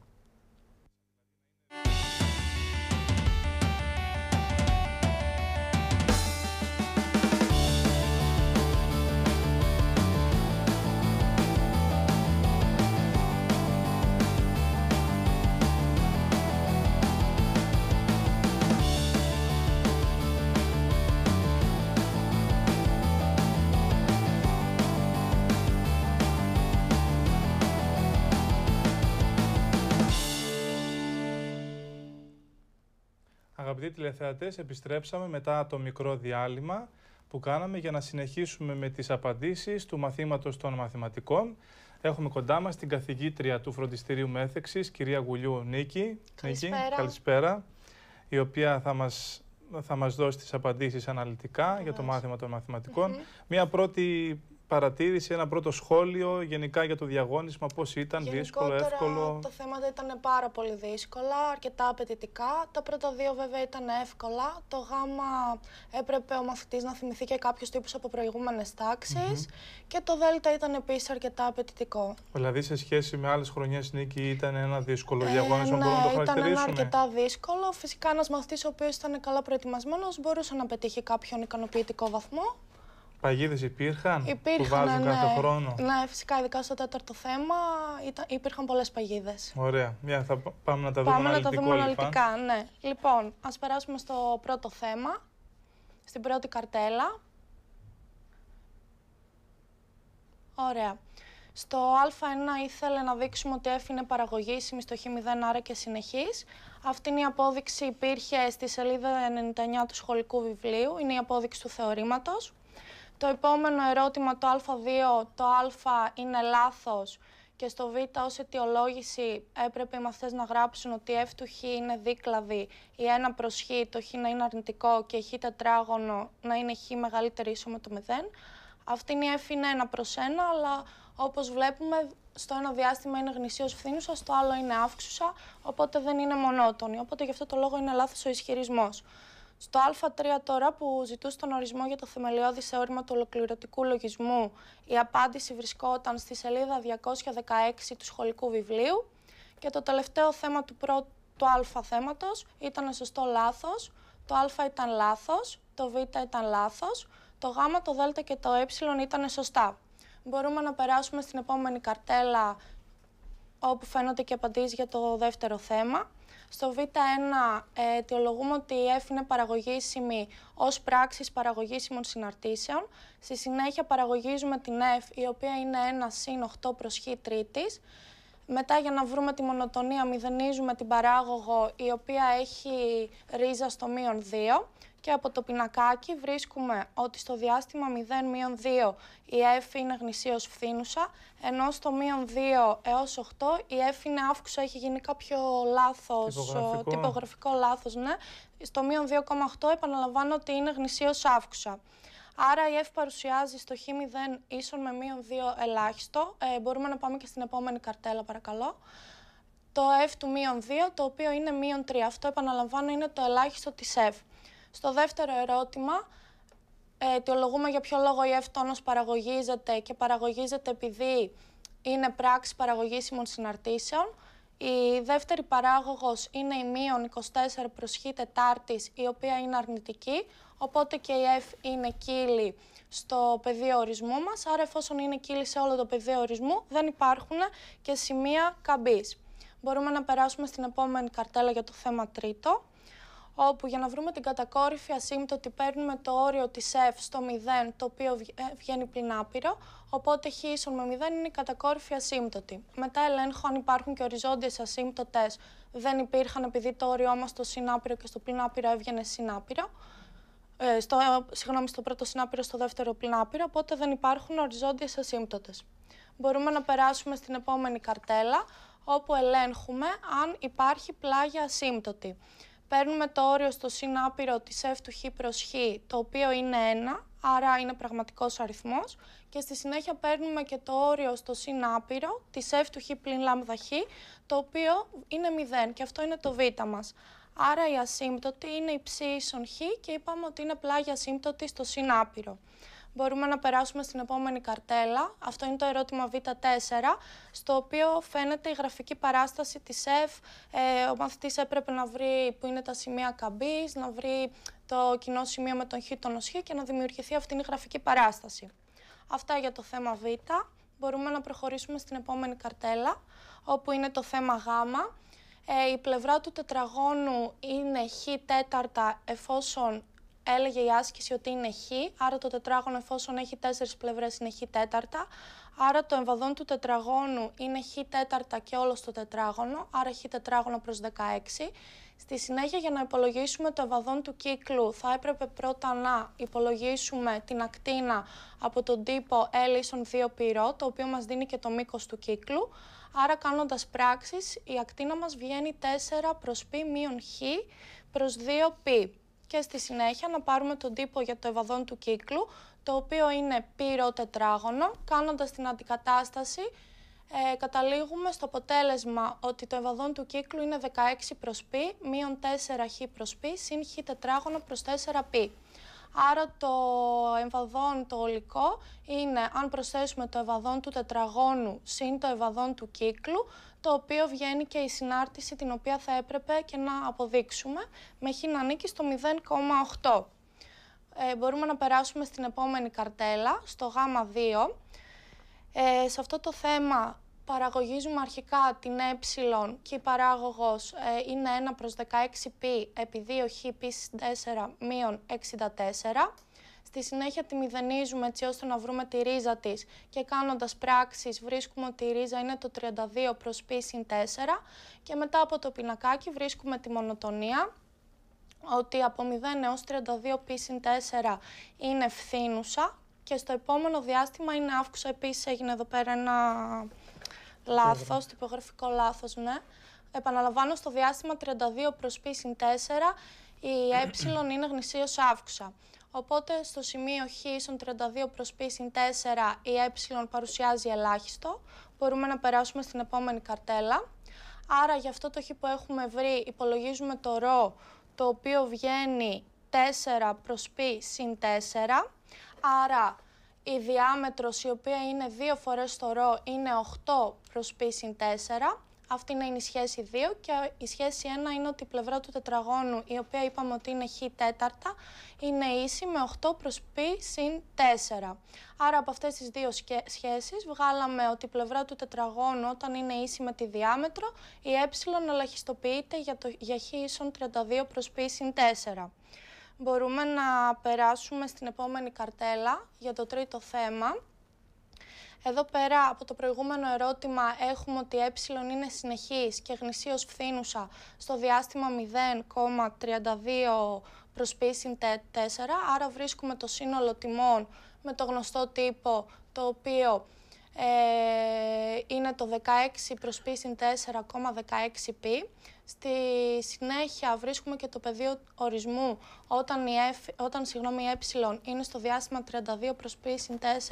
αγαπητοί τηλεθεατές, επιστρέψαμε μετά το μικρό διάλειμμα που κάναμε για να συνεχίσουμε με τις απαντήσεις του μαθήματος των μαθηματικών. Έχουμε κοντά μας την καθηγήτρια του Φροντιστηρίου Μέθεξης, κυρία Γουλιού Νίκη. Καλησπέρα. Νίκη, καλησπέρα. Η οποία θα μας, θα μας δώσει τις απαντήσεις αναλυτικά για το μάθημα των μαθηματικών. Μία πρώτη παρατήρηση, ένα πρώτο σχόλιο γενικά για το διαγώνισμα, πώς ήταν, δύσκολο, εύκολο. τα θέματα ήταν πάρα πολύ δύσκολα, αρκετά απαιτητικά. Τα πρώτα δύο βέβαια ήταν εύκολα. Το γάμα έπρεπε ο μαθητής να θυμηθεί και κάποιους τύπους από προηγούμενες τάξεις και το δέλτα ήταν επίσης αρκετά απαιτητικό. Δηλαδή σε σχέση με άλλες χρονιές, Νίκη, ήταν ένα δύσκολο ε, διαγώνισμα, ναι, μπορούμε να το χαρακτηρίσουμε. Ναι, ήταν ένα αρκετά δύσκολο. Φυσικά ένας μαθητής ο οποίος ήταν καλά προετοιμασμένος μπορούσε να πετύχει κάποιον ικανοποιητικό βαθμό. Παγίδες υπήρχαν, υπήρχαν που βάζουν ναι. κάθε χρόνο. Ναι, φυσικά, ειδικά στο τέταρτο θέμα ήταν, υπήρχαν πολλές παγίδες. Ωραία. Μια, θα πάμε να τα πάμε δούμε Πάμε να τα δούμε λοιπόν. αναλυτικά, ναι. Λοιπόν, ας περάσουμε στο πρώτο θέμα, στην πρώτη καρτέλα. Ωραία. Στο Α1 ήθελε να δείξουμε ότι F παραγωγή παραγωγήσιμη 0 άρα και συνεχής. Αυτή είναι η απόδειξη υπήρχε στη σελίδα 99 του σχολικού βιβλίου, είναι η απόδειξη του θεωρήματος. Το επόμενο ερώτημα, το α2, το α είναι λάθος και στο β ως αιτιολόγηση έπρεπε οι μαθητές να γράψουν ότι f του χ είναι δίκλαδη, η ένα προς χ, το χ να είναι αρνητικό και η χ τετράγωνο να είναι χ μεγαλύτερη ίσο με το 0. Αυτή η f είναι ένα προς 1, αλλά όπως βλέπουμε στο ένα διάστημα είναι γνησίως φθήνουσα, στο άλλο είναι αύξουσα, οπότε δεν είναι μονότονη, οπότε γι' αυτό το λόγο είναι λάθος ο ισχυρισμός. Στο Α3 τώρα που ζητούσε τον ορισμό για το θεμελιώδη σε όριμα του ολοκληρωτικού λογισμού, η απάντηση βρισκόταν στη σελίδα 216 του σχολικού βιβλίου και το τελευταίο θέμα του πρώτου Α θέματος ήταν σωστό λάθος, το Α ήταν λάθος, το Β ήταν λάθος, το Γ, το Δ και το Ε ήταν σωστά. Μπορούμε να περάσουμε στην επόμενη καρτέλα όπου φαίνονται και απαντήσεις για το δεύτερο θέμα. Στο Β1 ε, αιτιολογούμε ότι η είναι παραγωγήσιμη ως πράξης παραγωγήσιμων συναρτήσεων. Στη συνέχεια παραγωγίζουμε την F, η οποία είναι 1 συν 8 προς χ τρίτης. Μετά για να βρούμε τη μονοτονία μηδενίζουμε την παράγωγο η οποία έχει ρίζα στο μείον 2 και από το πινακάκι βρίσκουμε ότι στο διάστημα 0-2 η F είναι γνησίως φθήνουσα, ενώ στο 2 έως 8 η F είναι αύξουσα, έχει γίνει κάποιο λάθος, τυπογραφικό, τυπογραφικό λάθος, ναι. Στο 2,8 επαναλαμβάνω ότι είναι γνησίως αύξουσα. Άρα η F παρουσιάζει στο χ 0 ίσον με μείον 2 ελάχιστο. Ε, μπορούμε να πάμε και στην επόμενη καρτέλα παρακαλώ. Το F του μείον 2 το οποίο είναι μείον 3. Αυτό επαναλαμβάνω είναι το ελάχιστο της F. Στο δεύτερο ερώτημα, ε, αιτιολογούμε για ποιο λόγο η F-τόνος παραγωγίζεται και παραγωγίζεται επειδή είναι πράξη παραγωγήσιμων συναρτήσεων. Η δεύτερη παράγωγος είναι η μείον 24 προς χ τετάρτης, η οποία είναι αρνητική, οπότε και η F είναι κύλη στο πεδίο ορισμού μας, άρα εφόσον είναι κύλη σε όλο το πεδίο ορισμού, δεν υπάρχουν και σημεία καμπής. Μπορούμε να περάσουμε στην επόμενη καρτέλα για το θέμα τρίτο όπου για να βρούμε την κατακόρυφη ασύμπτωτη παίρνουμε το όριο της f στο 0, το οποίο ε, βγαίνει πλην οπότε χ ίσον με 0 είναι η κατακόρυφη ασύμπτωτη. Μετά ελέγχω αν υπάρχουν και οριζόντιες ασύμπτωτες, δεν υπήρχαν επειδή το όριό μας στο συνάπειρο και στο πλην άπειρο έβγαινε συνάπειρο. Ε, στο, ε, συγγνώμη, στο πρώτο συνάπειρο, στο δεύτερο πλην οπότε δεν υπάρχουν οριζόντιες ασύμπτωτες. Μπορούμε να περάσουμε στην επόμενη καρτέλα, όπου ελέγχουμε αν υπάρχει πλάγια ασύμπτωτη παίρνουμε το όριο στο συνάπειρο της f του χ προς χ, το οποίο είναι 1, άρα είναι πραγματικός αριθμός, και στη συνέχεια παίρνουμε και το όριο στο συνάπειρο της f του χ πλην λάμδα χ, το οποίο είναι 0 και αυτό είναι το β μας. Άρα η ασύμπτωτη είναι η ψ ίσον χ και είπαμε ότι είναι πλάγια ασύμπτωτη στο συνάπειρο μπορούμε να περάσουμε στην επόμενη καρτέλα. Αυτό είναι το ερώτημα Β4, στο οποίο φαίνεται η γραφική παράσταση της ΕΦ. Ε, ο μαθητής έπρεπε να βρει που είναι τα σημεία καμπής, να βρει το κοινό σημείο με τον χ τον ως και να δημιουργηθεί αυτή η γραφική παράσταση. Αυτά για το θέμα Β. Μπορούμε να προχωρήσουμε στην επόμενη καρτέλα, όπου είναι το θέμα Γ. Ε, η πλευρά του τετραγώνου είναι χ τέταρτα εφόσον έλεγε η άσκηση ότι είναι χ, άρα το τετράγωνο εφόσον έχει τέσσερις πλευρές είναι χ τέταρτα, άρα το εμβαδόν του τετραγώνου είναι χ τέταρτα και όλος το τετράγωνο, άρα χ τετράγωνο προς 16. Στη συνέχεια για να υπολογίσουμε το εμβαδόν του κύκλου θα έπρεπε πρώτα να υπολογίσουμε την ακτίνα από τον τύπο L ίσον 2 πυρό, το οποίο μας δίνει και το μήκος του κύκλου. Άρα κάνοντας πράξεις η ακτίνα μας βγαίνει 4 προς π χ προς 2 π και στη συνέχεια να πάρουμε τον τύπο για το ευαδόν του κύκλου, το οποίο είναι πύρο τετράγωνο, κάνοντας την αντικατάσταση ε, καταλήγουμε στο αποτέλεσμα ότι το ευαδόν του κύκλου είναι 16 προς π, μείον 4 χ προς π, συν χ τετράγωνο προς 4 π. Άρα το ευαδόν το ολικό είναι, αν προσθέσουμε το ευαδόν του τετραγώνου συν το ευαδόν του κύκλου, το οποίο βγαίνει και η συνάρτηση την οποία θα έπρεπε και να αποδείξουμε με χ να ανήκει στο 0,8. Ε, μπορούμε να περάσουμε στην επόμενη καρτέλα, στο Γ2. Ε, σε αυτό το θέμα παραγωγίζουμε αρχικά την ε και η παράγωγος ε, είναι 1 προς 16π επί 2χ 4 μείον 64. Στη συνέχεια τη μηδενίζουμε έτσι ώστε να βρούμε τη ρίζα της και κάνοντας πράξεις βρίσκουμε ότι η ρίζα είναι το 32 προς π συν 4 και μετά από το πινακάκι βρίσκουμε τη μονοτονία ότι από 0 έως 32 π συν 4 είναι φθήνουσα και στο επόμενο διάστημα είναι αύξουσα. Επίσης έγινε εδώ πέρα ένα λάθος, τυπογραφικό λάθος, ναι. Επαναλαμβάνω, στο διάστημα 32 προς π συν 4 η ε είναι γνησίως αύξουσα. Οπότε στο σημείο χ ίσον 32 προς π συν 4 η ε παρουσιάζει ελάχιστο. Μπορούμε να περάσουμε στην επόμενη καρτέλα. Άρα για αυτό το χ που έχουμε βρει υπολογίζουμε το ρο το οποίο βγαίνει 4 προς π συν 4. Άρα η διάμετρος η οποία είναι 2 φορές το ρο είναι 8 προς π συν 4. Αυτή είναι η σχέση 2 και η σχέση 1 είναι ότι η πλευρά του τετραγώνου, η οποία είπαμε ότι είναι χ τέταρτα, είναι ίση με 8 προς π συν 4. Άρα από αυτές τις δύο σχέσεις βγάλαμε ότι η πλευρά του τετραγώνου όταν είναι ίση με τη διάμετρο, η ε ελαχιστοποιείται για, το, για χ ίσον 32 προς π συν 4. Μπορούμε να περάσουμε στην επόμενη καρτέλα για το τρίτο θέμα. Εδώ πέρα από το προηγούμενο ερώτημα έχουμε ότι ε είναι συνεχής και γνησίως φθήνουσα στο διάστημα 0,32 προς π 4, άρα βρίσκουμε το σύνολο τιμών με το γνωστό τύπο το οποίο ε, είναι το 16 προς π 4,16π Στη συνέχεια βρίσκουμε και το πεδίο ορισμού όταν η, ε, όταν, συγγνώμη, ε είναι στο διάστημα 32 προς π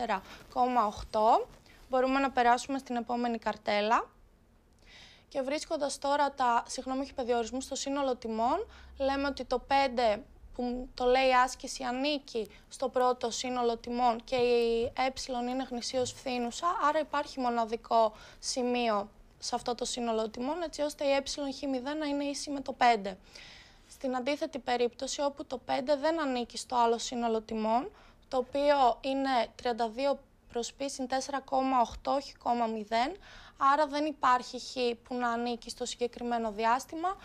4,8. Μπορούμε να περάσουμε στην επόμενη καρτέλα. Και βρίσκοντας τώρα τα συγγνώμη έχει ορισμού στο σύνολο τιμών, λέμε ότι το 5 που το λέει άσκηση ανήκει στο πρώτο σύνολο τιμών και η ε είναι γνησίως φθήνουσα, άρα υπάρχει μοναδικό σημείο σε αυτό το σύνολο τιμών, έτσι ώστε η εχ0 να είναι ίση με το 5. Στην αντίθετη περίπτωση, όπου το 5 δεν ανήκει στο άλλο σύνολο τιμών, το οποίο είναι 32 προς π 4,8, όχι 0, άρα δεν υπάρχει χ που να ανήκει στο συγκεκριμένο διάστημα,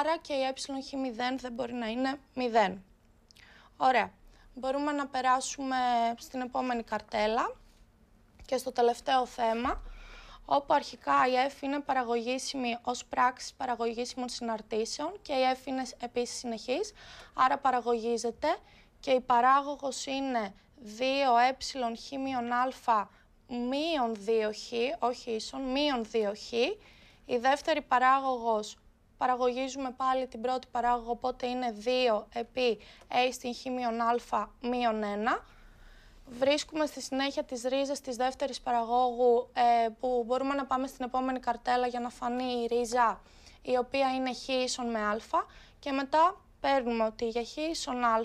άρα και η εχ0 δεν μπορεί να είναι 0. Ωραία. Μπορούμε να περάσουμε στην επόμενη καρτέλα και στο τελευταίο θέμα, όπου αρχικά η F είναι παραγωγήσιμη ως πράξη παραγωγήσιμων συναρτήσεων και η ΕΦ είναι επίσης συνεχής, άρα παραγωγίζεται και η παράγωγος είναι 2ε χ μείον α μείον 2χ, όχι ίσον, μείον 2χ. Η δεύτερη παράγωγος, παραγωγίζουμε πάλι την πρώτη παράγωγο, οπότε είναι 2 εχ ε μειον α 2 χ οχι ισον μειον 2 χ η δευτερη παραγωγος παραγωγιζουμε παλι την πρωτη παραγωγο οποτε ειναι 2 επι στην χ α μείον 1. Βρίσκουμε στη συνέχεια τις ρίζες της δεύτερης παραγόγου ε, που μπορούμε να πάμε στην επόμενη καρτέλα για να φανεί η ρίζα η οποία είναι χ ίσον με α και μετά παίρνουμε ότι για χ ίσον α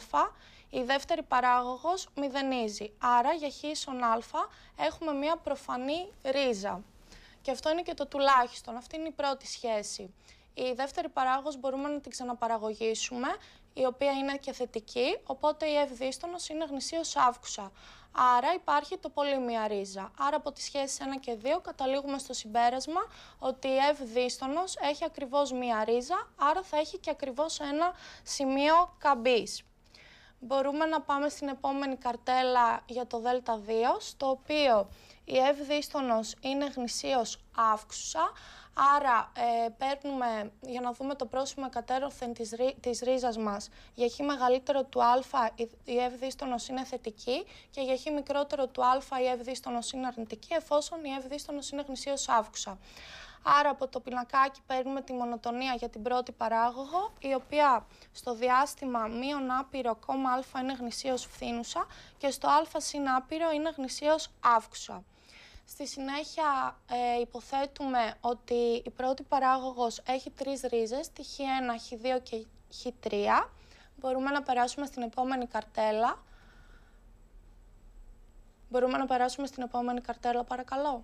η δεύτερη παράγωγος μηδενίζει. Άρα για χ ίσον α έχουμε μία προφανή ρίζα. Και αυτό είναι και το τουλάχιστον. Αυτή είναι η πρώτη σχέση. Η δεύτερη παράγωγος μπορούμε να την ξαναπαραγωγήσουμε η οποία είναι και θετική, οπότε η ευδίστονος είναι γνησίως αύξουσα. Άρα υπάρχει το μία ρίζα. Άρα από τις σχέσεις 1 και 2 καταλήγουμε στο συμπέρασμα ότι η ευδίστονος έχει ακριβώς μία ρίζα, άρα θα έχει και ακριβώς ένα σημείο καμπής. Μπορούμε να πάμε στην επόμενη καρτέλα για το ΔΕΛΤΑ 2, στο οποίο η ευδίστονος είναι γνησίως αύξουσα, Άρα ε, παίρνουμε, για να δούμε το πρόσημο κατέρωθεν της, ρί, της ρίζας μας, για χ μεγαλύτερο του α η ευδίστονος είναι θετική και για χ μικρότερο του α η ευδίστονος είναι αρνητική, εφόσον η ευδίστονος είναι γνησίως αύξουσα. Άρα από το πινακάκι παίρνουμε τη μονοτονία για την πρώτη παράγωγο, η οποία στο διάστημα μείον άπειρο κόμμα α είναι γνησίως φθήνουσα και στο α συν άπειρο είναι γνησίως αύξουσα. Στη συνέχεια ε, υποθέτουμε ότι η πρώτη παράγωγος έχει τρεις ρίζες, χ1, χ2 και χ3. Μπορούμε να περάσουμε στην επόμενη καρτέλα. Μπορούμε να περάσουμε στην επόμενη καρτέλα, παρακαλώ.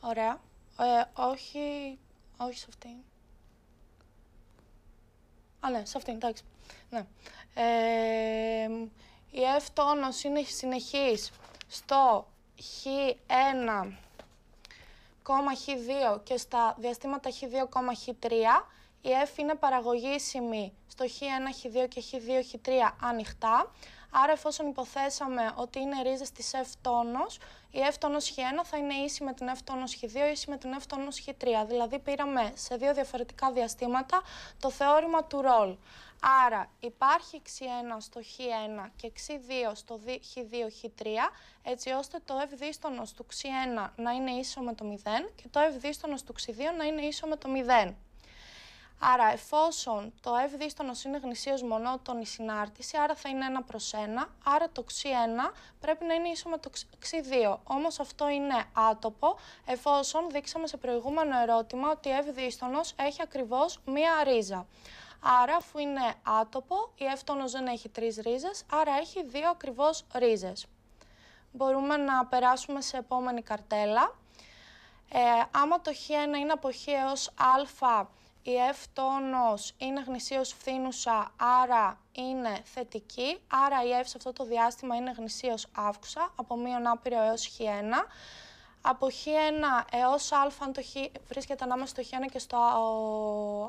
Ωραία. Ε, όχι... όχι σε αυτήν. Α, ναι, σε αυτήν, εντάξει. Ναι. Ε, η F τόνος είναι συνεχής στο Χ1, Χ2 και στα διαστήματα Χ2, Χ3. Η F είναι παραγωγήσιμη στο Χ1, Χ2 και Χ2, Χ3 ανοιχτά. Άρα εφόσον υποθέσαμε ότι είναι ρίζες της F τόνος, η F τόνος Χ1 θα είναι ίση με την F τόνος Χ2, ίση με την F τόνος Χ3. Δηλαδή πήραμε σε δύο διαφορετικά διαστήματα το θεώρημα του ρόλ. Άρα υπάρχει Χ1 στο Χ1 και ξ 2 στο Χ2, Χ3, έτσι ώστε το ευδίστονος του ξ 1 να είναι ίσο με το 0 και το ευδίστονος του ξ 2 να είναι ίσο με το 0. Άρα εφόσον το ευδίστονος είναι γνησίως μονότονη συνάρτηση, άρα θα είναι 1 προς 1, άρα το ξ 1 πρέπει να είναι ίσο με το ξ 2 Όμως αυτό είναι άτοπο, εφόσον δείξαμε σε προηγούμενο ερώτημα ότι ευδίστονος έχει ακριβώς μία ρίζα. Άρα, αφού είναι άτοπο, η έφτονος δεν έχει τρεις ρίζες, άρα έχει δύο ακριβώς ρίζες. Μπορούμε να περάσουμε σε επόμενη καρτέλα. Ε, άμα το χ1 είναι από χ έως α, η έφτονος είναι γνησίως φθήνουσα, άρα είναι θετική, άρα η εύ σε αυτό το διάστημα είναι γνησίως αύξουσα, από μείον άπειρο έως χ1 από Χ1 έως Α, αν το Χ βρίσκεται ανάμεσα στο Χ1 και στο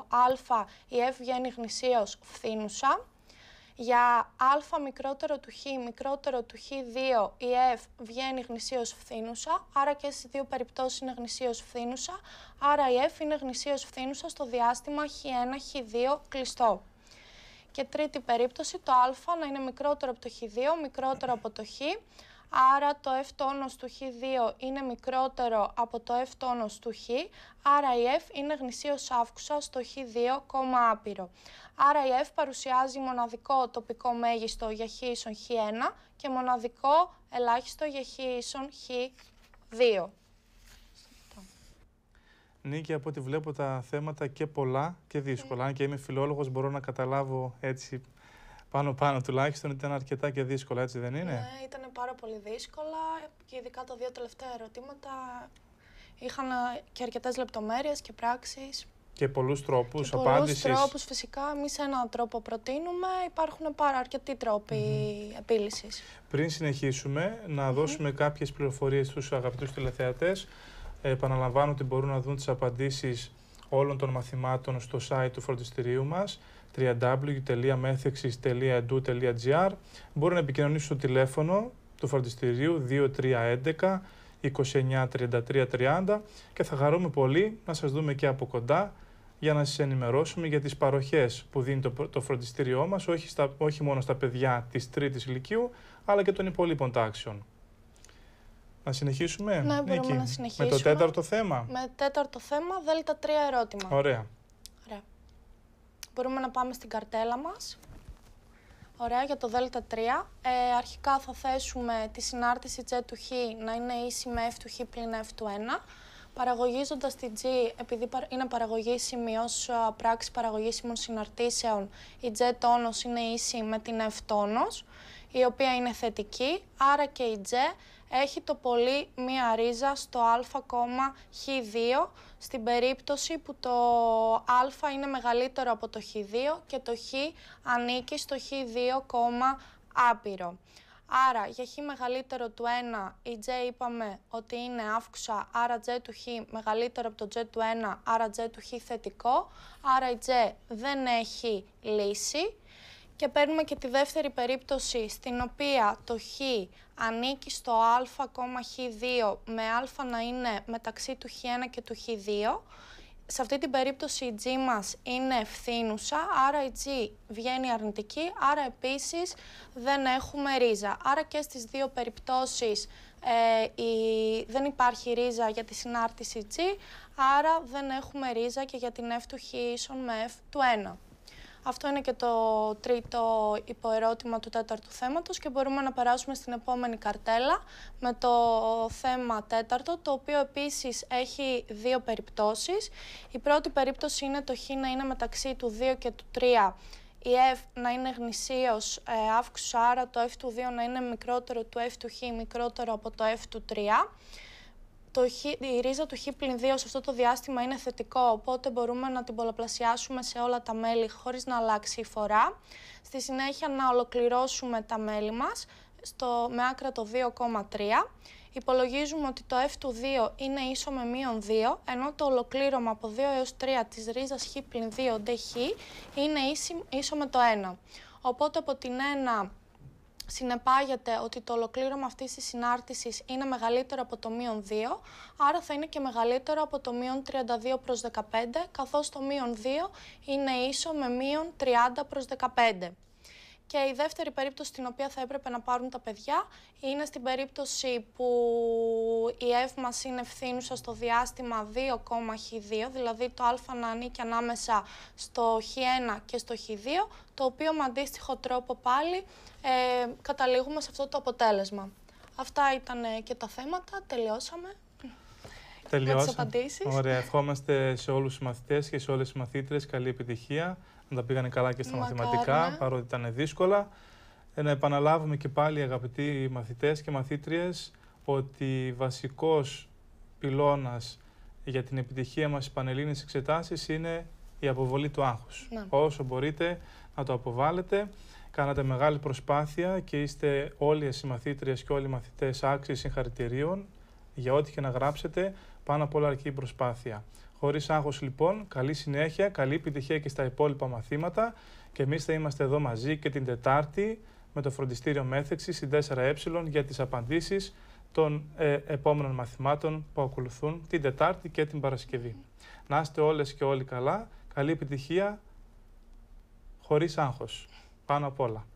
Α, η F βγαίνει γνησίως φθήνουσα. Για α μικρότερο του χ μικρότερο του χ2 η f βγαίνει γνησίως φθήνουσα, άρα και στις δύο περιπτώσεις είναι γνησίως φθήνουσα, άρα η f είναι γνησίως φθήνουσα στο διάστημα χ1, χ2 κλειστό. Και τρίτη περίπτωση, το α να είναι μικρότερο από το χ2, μικρότερο από το χ, άρα το f του χ, 2 ειναι μικροτερο απο το f του χ αρα η f είναι γνησίως αύξουσα στο χ2, άπειρο. Άρα η f παρουσιάζει μοναδικό τοπικό μέγιστο για χ ίσον χ1 και μοναδικό ελάχιστο για χ ίσον χ2. Νίκη, από ό,τι βλέπω τα θέματα και πολλά και δύσκολα. Αν και είμαι φιλόλογος μπορώ να καταλάβω έτσι πάνω πάνω τουλάχιστον ήταν αρκετά και δύσκολα, έτσι δεν είναι. Ναι, ήταν πάρα πολύ δύσκολα και ειδικά τα δύο τελευταία ερωτήματα είχαν ε, και αρκετές λεπτομέρειες και πράξεις. Και πολλούς τρόπους απάντηση. Πολλού τρόπους, φυσικά. Εμείς έναν τρόπο προτείνουμε. Υπάρχουν πάρα αρκετοί τρόποι επίλυση. Πριν συνεχίσουμε, να δώσουμε κάποιες πληροφορίες στους αγαπητούς τηλεθεατές. Ε, επαναλαμβάνω ότι μπορούν να δουν τις απαντήσεις όλων των μαθημάτων στο site του φροντιστηρίου μας www.methexis.edu.gr Μπορεί να επικοινωνήσει στο τηλέφωνο του φροντιστηρίου 2311 293330 και θα χαρούμε πολύ να σας δούμε και από κοντά για να σας ενημερώσουμε για τις παροχές που δίνει το, το φροντιστήριό μας όχι, όχι μόνο στα παιδιά της τρίτης ηλικίου αλλά και των υπολείπων τάξεων. Να συνεχίσουμε, ναι, Νίκη, να συνεχίσουμε. με το τέταρτο θέμα. Με τέταρτο θέμα, δέλτα τρία ερώτημα. Ωραία. Μπορούμε να πάμε στην καρτέλα μας. Ωραία, για το ΔΕΛΤΑ 3 Ε, αρχικά θα θέσουμε τη συνάρτηση G του Χ να είναι ίση με F του Χ πλην F του 1. Παραγωγίζοντας τη G, επειδή είναι παραγωγή σημείο πράξη παραγωγήσιμων συναρτήσεων, η G τόνος είναι ίση με την F τόνος, η οποία είναι θετική, άρα και η G έχει το πολύ μία ρίζα στο α, χ2, στην περίπτωση που το α είναι μεγαλύτερο από το χ2 και το χ ανήκει στο χ2 άπειρο. Άρα για χ μεγαλύτερο του 1 η j είπαμε ότι είναι αύξουσα, άρα j του χ μεγαλύτερο από το j του 1, άρα j του χ θετικό, άρα η j δεν έχει λύση. Και παίρνουμε και τη δεύτερη περίπτωση, στην οποία το χ ανήκει στο α, χ2, με α να είναι μεταξύ του χ1 και του χ2. Σε αυτή την περίπτωση η g μας είναι ευθύνουσα, άρα η g βγαίνει αρνητική, άρα επίσης δεν έχουμε ρίζα. Άρα και στις δύο περιπτώσεις ε, η, δεν υπάρχει ρίζα για τη συνάρτηση g, άρα δεν έχουμε ρίζα και για την f του χ ίσον με f του 1. Αυτό είναι και το τρίτο υποερώτημα του τέταρτου θέματος και μπορούμε να περάσουμε στην επόμενη καρτέλα με το θέμα τέταρτο, το οποίο επίσης έχει δύο περιπτώσεις. Η πρώτη περίπτωση είναι το χ να είναι μεταξύ του 2 και του 3 η F να είναι γνησίως ε, άρα το F του 2 να είναι μικρότερο του F του Χ, μικρότερο από το F του 3 το χ, η ρίζα του χ πλην 2 σε αυτό το διάστημα είναι θετικό, οπότε μπορούμε να την πολλαπλασιάσουμε σε όλα τα μέλη χωρίς να αλλάξει η φορά. Στη συνέχεια να ολοκληρώσουμε τα μέλη μας στο, με άκρα το 2,3. Υπολογίζουμε ότι το f του 2 είναι ίσο με μείον 2, ενώ το ολοκλήρωμα από 2 έως 3 της ρίζας χ πλην 2 είναι ίσο με το 1. Οπότε από την 1 συνεπάγεται ότι το ολοκλήρωμα αυτής της συνάρτησης είναι μεγαλύτερο από το μείον 2, άρα θα είναι και μεγαλύτερο από το μείον 32 προς 15, καθώς το μείον 2 είναι ίσο με μείον 30 προς 15. Και η δεύτερη περίπτωση στην οποία θα έπρεπε να πάρουν τα παιδιά είναι στην περίπτωση που η μας είναι ευθύνουσα στο διάστημα 2,Χ2, δηλαδή το α να ανήκει ανάμεσα στο χ1 και στο χ2, το οποίο με αντίστοιχο τρόπο πάλι ε, καταλήγουμε σε αυτό το αποτέλεσμα. Αυτά ήταν ε, και τα θέματα, τελειώσαμε τελειώσαμε. Ωραία. Ευχόμαστε σε όλους τους μαθητές και σε όλες τις μαθήτρες καλή επιτυχία. Να τα πήγανε καλά και στα μαθηματικά, ναι. παρότι ήταν δύσκολα. Ε, να επαναλάβουμε και πάλι, αγαπητοί μαθητές και μαθήτριες, ότι βασικός πυλώνας για την επιτυχία μας στις πανελλήνιες εξετάσεις είναι η αποβολή του άγχους. Ναι. Όσο μπορείτε να το αποβάλλετε, κάνατε μεγάλη προσπάθεια και είστε όλοι οι μαθήτριες και όλοι οι μαθητές άξιοι συγχαρητηρίων για ό,τι και να γράψετε. Πάνω απ' όλα αρκεί η προσπάθεια. Χωρίς άγχος λοιπόν, καλή συνέχεια, καλή επιτυχία και στα υπόλοιπα μαθήματα. Και εμείς θα είμαστε εδώ μαζί και την Τετάρτη με το φροντιστήριο Μέθεξη στην 4Ε για τις απαντήσεις των ε, επόμενων μαθημάτων που ακολουθούν την Τετάρτη και την Παρασκευή. Να είστε όλες και όλοι καλά. Καλή επιτυχία χωρίς άγχος. Πάνω απ' όλα.